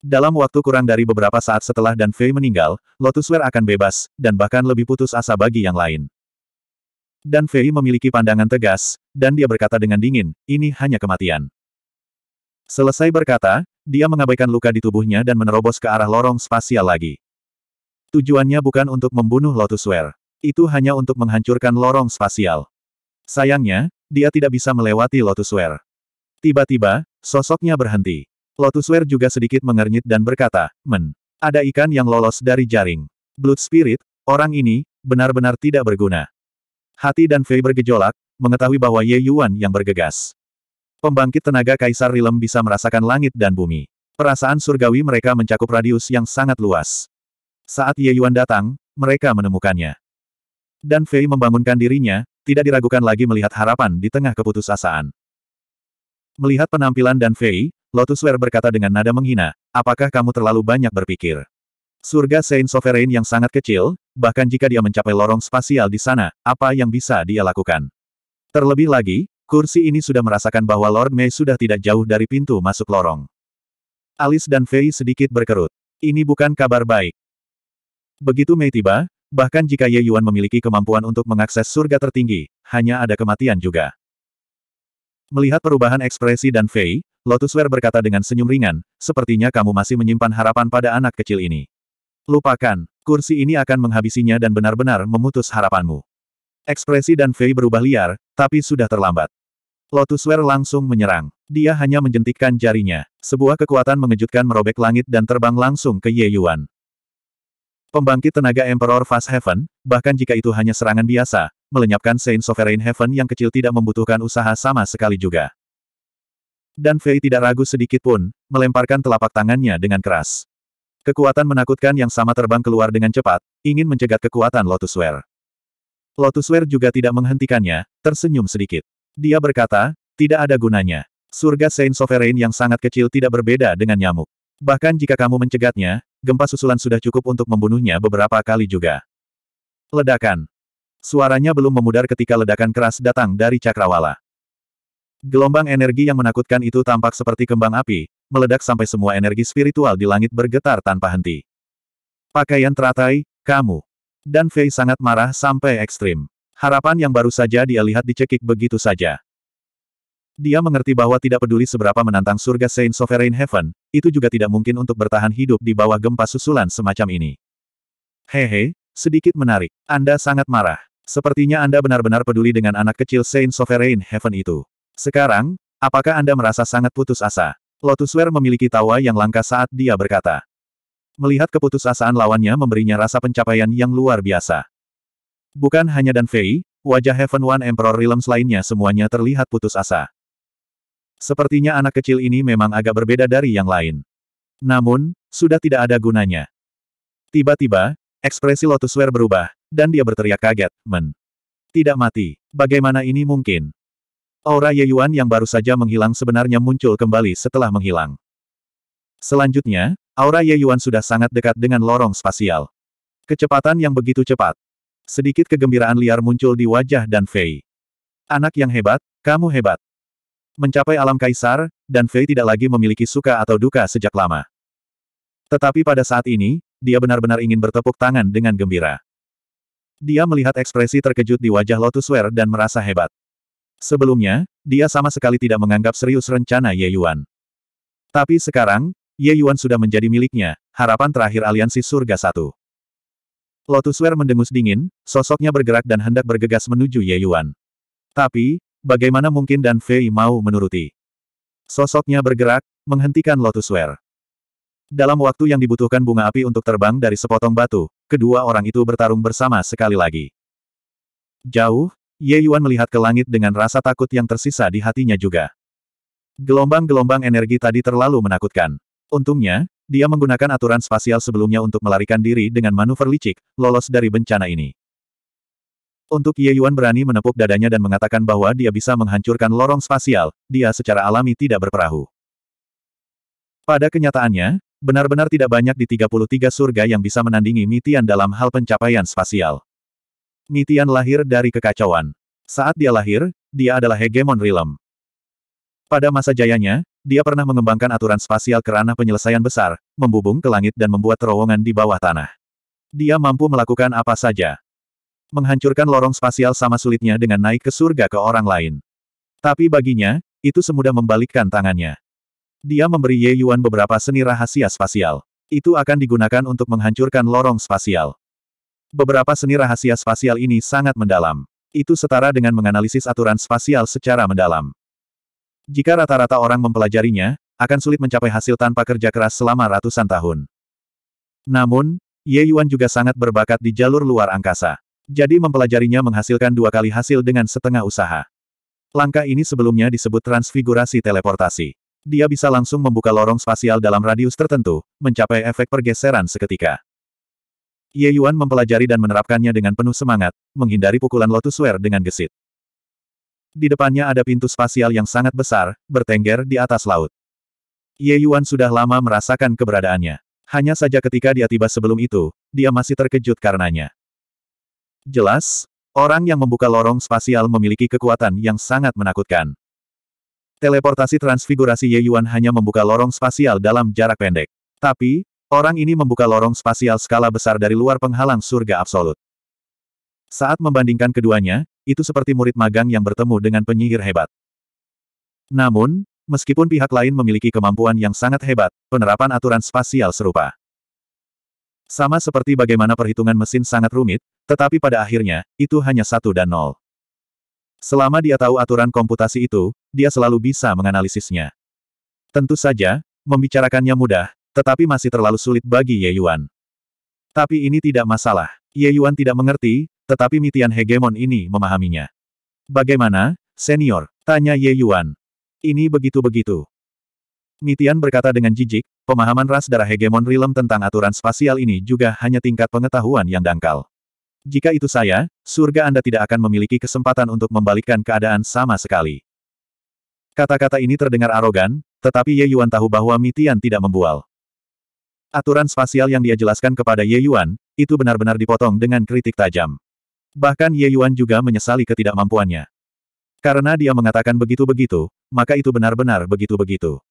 Dalam waktu kurang dari beberapa saat setelah Dan Fei meninggal, Lotus Wear akan bebas, dan bahkan lebih putus asa bagi yang lain. Dan Fei memiliki pandangan tegas, dan dia berkata dengan dingin, ini hanya kematian. Selesai berkata, dia mengabaikan luka di tubuhnya dan menerobos ke arah lorong spasial lagi. Tujuannya bukan untuk membunuh Lotusware. Itu hanya untuk menghancurkan lorong spasial. Sayangnya, dia tidak bisa melewati Lotusware. Tiba-tiba, sosoknya berhenti. Lotusware juga sedikit mengernyit dan berkata, Men, ada ikan yang lolos dari jaring. Blood Spirit, orang ini, benar-benar tidak berguna. Hati dan Fei bergejolak, mengetahui bahwa Ye Yuan yang bergegas. Pembangkit tenaga Kaisar Rilem bisa merasakan langit dan bumi. Perasaan surgawi mereka mencakup radius yang sangat luas. Saat Ye Yuan datang, mereka menemukannya. Dan Fei membangunkan dirinya, tidak diragukan lagi melihat harapan di tengah keputusasaan. Melihat penampilan Dan Fei, Lotus Lotusware berkata dengan nada menghina, apakah kamu terlalu banyak berpikir? Surga Saint Sovereign yang sangat kecil, bahkan jika dia mencapai lorong spasial di sana, apa yang bisa dia lakukan? Terlebih lagi, kursi ini sudah merasakan bahwa Lord Mei sudah tidak jauh dari pintu masuk lorong. Alis dan Fei sedikit berkerut. Ini bukan kabar baik. Begitu Mei tiba, bahkan jika Ye Yuan memiliki kemampuan untuk mengakses surga tertinggi, hanya ada kematian juga. Melihat perubahan ekspresi dan Fei, Lotusware berkata dengan senyum ringan, sepertinya kamu masih menyimpan harapan pada anak kecil ini. Lupakan, kursi ini akan menghabisinya dan benar-benar memutus harapanmu. Ekspresi Dan Fei berubah liar, tapi sudah terlambat. Lotusware langsung menyerang. Dia hanya menjentikkan jarinya. Sebuah kekuatan mengejutkan merobek langit dan terbang langsung ke Ye Yuan. Pembangkit tenaga Emperor Fast Heaven, bahkan jika itu hanya serangan biasa, melenyapkan Saint Sovereign Heaven yang kecil tidak membutuhkan usaha sama sekali juga. Dan Fei tidak ragu sedikit pun, melemparkan telapak tangannya dengan keras. Kekuatan menakutkan yang sama terbang keluar dengan cepat, ingin mencegat kekuatan Lotusware. Lotusware juga tidak menghentikannya, tersenyum sedikit. Dia berkata, tidak ada gunanya. Surga Saint Sovereign yang sangat kecil tidak berbeda dengan nyamuk. Bahkan jika kamu mencegatnya, gempa susulan sudah cukup untuk membunuhnya beberapa kali juga. Ledakan. Suaranya belum memudar ketika ledakan keras datang dari Cakrawala. Gelombang energi yang menakutkan itu tampak seperti kembang api, meledak sampai semua energi spiritual di langit bergetar tanpa henti. Pakaian teratai, kamu. Dan Fei sangat marah sampai ekstrim. Harapan yang baru saja dia lihat dicekik begitu saja. Dia mengerti bahwa tidak peduli seberapa menantang surga Saint Sovereign Heaven, itu juga tidak mungkin untuk bertahan hidup di bawah gempa susulan semacam ini. Hehe, sedikit menarik. Anda sangat marah. Sepertinya Anda benar-benar peduli dengan anak kecil Saint Sovereign Heaven itu. Sekarang, apakah Anda merasa sangat putus asa? Lotusware memiliki tawa yang langka saat dia berkata. Melihat keputusasaan lawannya memberinya rasa pencapaian yang luar biasa. Bukan hanya Dan Fei, wajah Heaven One Emperor Realms lainnya semuanya terlihat putus asa. Sepertinya anak kecil ini memang agak berbeda dari yang lain. Namun, sudah tidak ada gunanya. Tiba-tiba, ekspresi Lotusware berubah, dan dia berteriak kaget, men. Tidak mati. Bagaimana ini mungkin? Aura Ye Yuan yang baru saja menghilang sebenarnya muncul kembali setelah menghilang. Selanjutnya, aura Ye Yuan sudah sangat dekat dengan lorong spasial. Kecepatan yang begitu cepat. Sedikit kegembiraan liar muncul di wajah Dan Fei. Anak yang hebat, kamu hebat. Mencapai alam kaisar, Dan Fei tidak lagi memiliki suka atau duka sejak lama. Tetapi pada saat ini, dia benar-benar ingin bertepuk tangan dengan gembira. Dia melihat ekspresi terkejut di wajah Lotus Wear dan merasa hebat. Sebelumnya, dia sama sekali tidak menganggap serius rencana Ye Yuan. Tapi sekarang, Ye Yuan sudah menjadi miliknya, harapan terakhir aliansi surga satu. Lotusware mendengus dingin, sosoknya bergerak dan hendak bergegas menuju Ye Yuan. Tapi, bagaimana mungkin Dan Fei mau menuruti? Sosoknya bergerak, menghentikan Lotusware. Dalam waktu yang dibutuhkan bunga api untuk terbang dari sepotong batu, kedua orang itu bertarung bersama sekali lagi. Jauh, Ye Yuan melihat ke langit dengan rasa takut yang tersisa di hatinya juga. Gelombang-gelombang energi tadi terlalu menakutkan. Untungnya, dia menggunakan aturan spasial sebelumnya untuk melarikan diri dengan manuver licik, lolos dari bencana ini. Untuk Ye Yuan berani menepuk dadanya dan mengatakan bahwa dia bisa menghancurkan lorong spasial, dia secara alami tidak berperahu. Pada kenyataannya, benar-benar tidak banyak di 33 surga yang bisa menandingi Mitian dalam hal pencapaian spasial. Nitian lahir dari kekacauan. Saat dia lahir, dia adalah hegemon realm. Pada masa jayanya, dia pernah mengembangkan aturan spasial kerana penyelesaian besar, membubung ke langit dan membuat terowongan di bawah tanah. Dia mampu melakukan apa saja. Menghancurkan lorong spasial sama sulitnya dengan naik ke surga ke orang lain. Tapi baginya, itu semudah membalikkan tangannya. Dia memberi Ye Yuan beberapa seni rahasia spasial. Itu akan digunakan untuk menghancurkan lorong spasial. Beberapa seni rahasia spasial ini sangat mendalam. Itu setara dengan menganalisis aturan spasial secara mendalam. Jika rata-rata orang mempelajarinya, akan sulit mencapai hasil tanpa kerja keras selama ratusan tahun. Namun, Ye Yuan juga sangat berbakat di jalur luar angkasa. Jadi mempelajarinya menghasilkan dua kali hasil dengan setengah usaha. Langkah ini sebelumnya disebut transfigurasi teleportasi. Dia bisa langsung membuka lorong spasial dalam radius tertentu, mencapai efek pergeseran seketika. Ye Yuan mempelajari dan menerapkannya dengan penuh semangat, menghindari pukulan Lotus Wear dengan gesit. Di depannya ada pintu spasial yang sangat besar, bertengger di atas laut. Ye Yuan sudah lama merasakan keberadaannya. Hanya saja ketika dia tiba sebelum itu, dia masih terkejut karenanya. Jelas, orang yang membuka lorong spasial memiliki kekuatan yang sangat menakutkan. Teleportasi transfigurasi Ye Yuan hanya membuka lorong spasial dalam jarak pendek. Tapi, Orang ini membuka lorong spasial skala besar dari luar penghalang surga absolut. Saat membandingkan keduanya, itu seperti murid magang yang bertemu dengan penyihir hebat. Namun, meskipun pihak lain memiliki kemampuan yang sangat hebat, penerapan aturan spasial serupa. Sama seperti bagaimana perhitungan mesin sangat rumit, tetapi pada akhirnya, itu hanya satu dan nol. Selama dia tahu aturan komputasi itu, dia selalu bisa menganalisisnya. Tentu saja, membicarakannya mudah, tetapi masih terlalu sulit bagi Ye Yuan. Tapi ini tidak masalah. Ye Yuan tidak mengerti, tetapi Mitian Hegemon ini memahaminya. Bagaimana, senior? Tanya Ye Yuan. Ini begitu-begitu. Mitian berkata dengan jijik, pemahaman ras darah hegemon Rilem tentang aturan spasial ini juga hanya tingkat pengetahuan yang dangkal. Jika itu saya, surga Anda tidak akan memiliki kesempatan untuk membalikkan keadaan sama sekali. Kata-kata ini terdengar arogan, tetapi Ye Yuan tahu bahwa Mitian tidak membual. Aturan spasial yang dia jelaskan kepada Ye Yuan, itu benar-benar dipotong dengan kritik tajam. Bahkan Ye Yuan juga menyesali ketidakmampuannya. Karena dia mengatakan begitu-begitu, maka itu benar-benar begitu-begitu.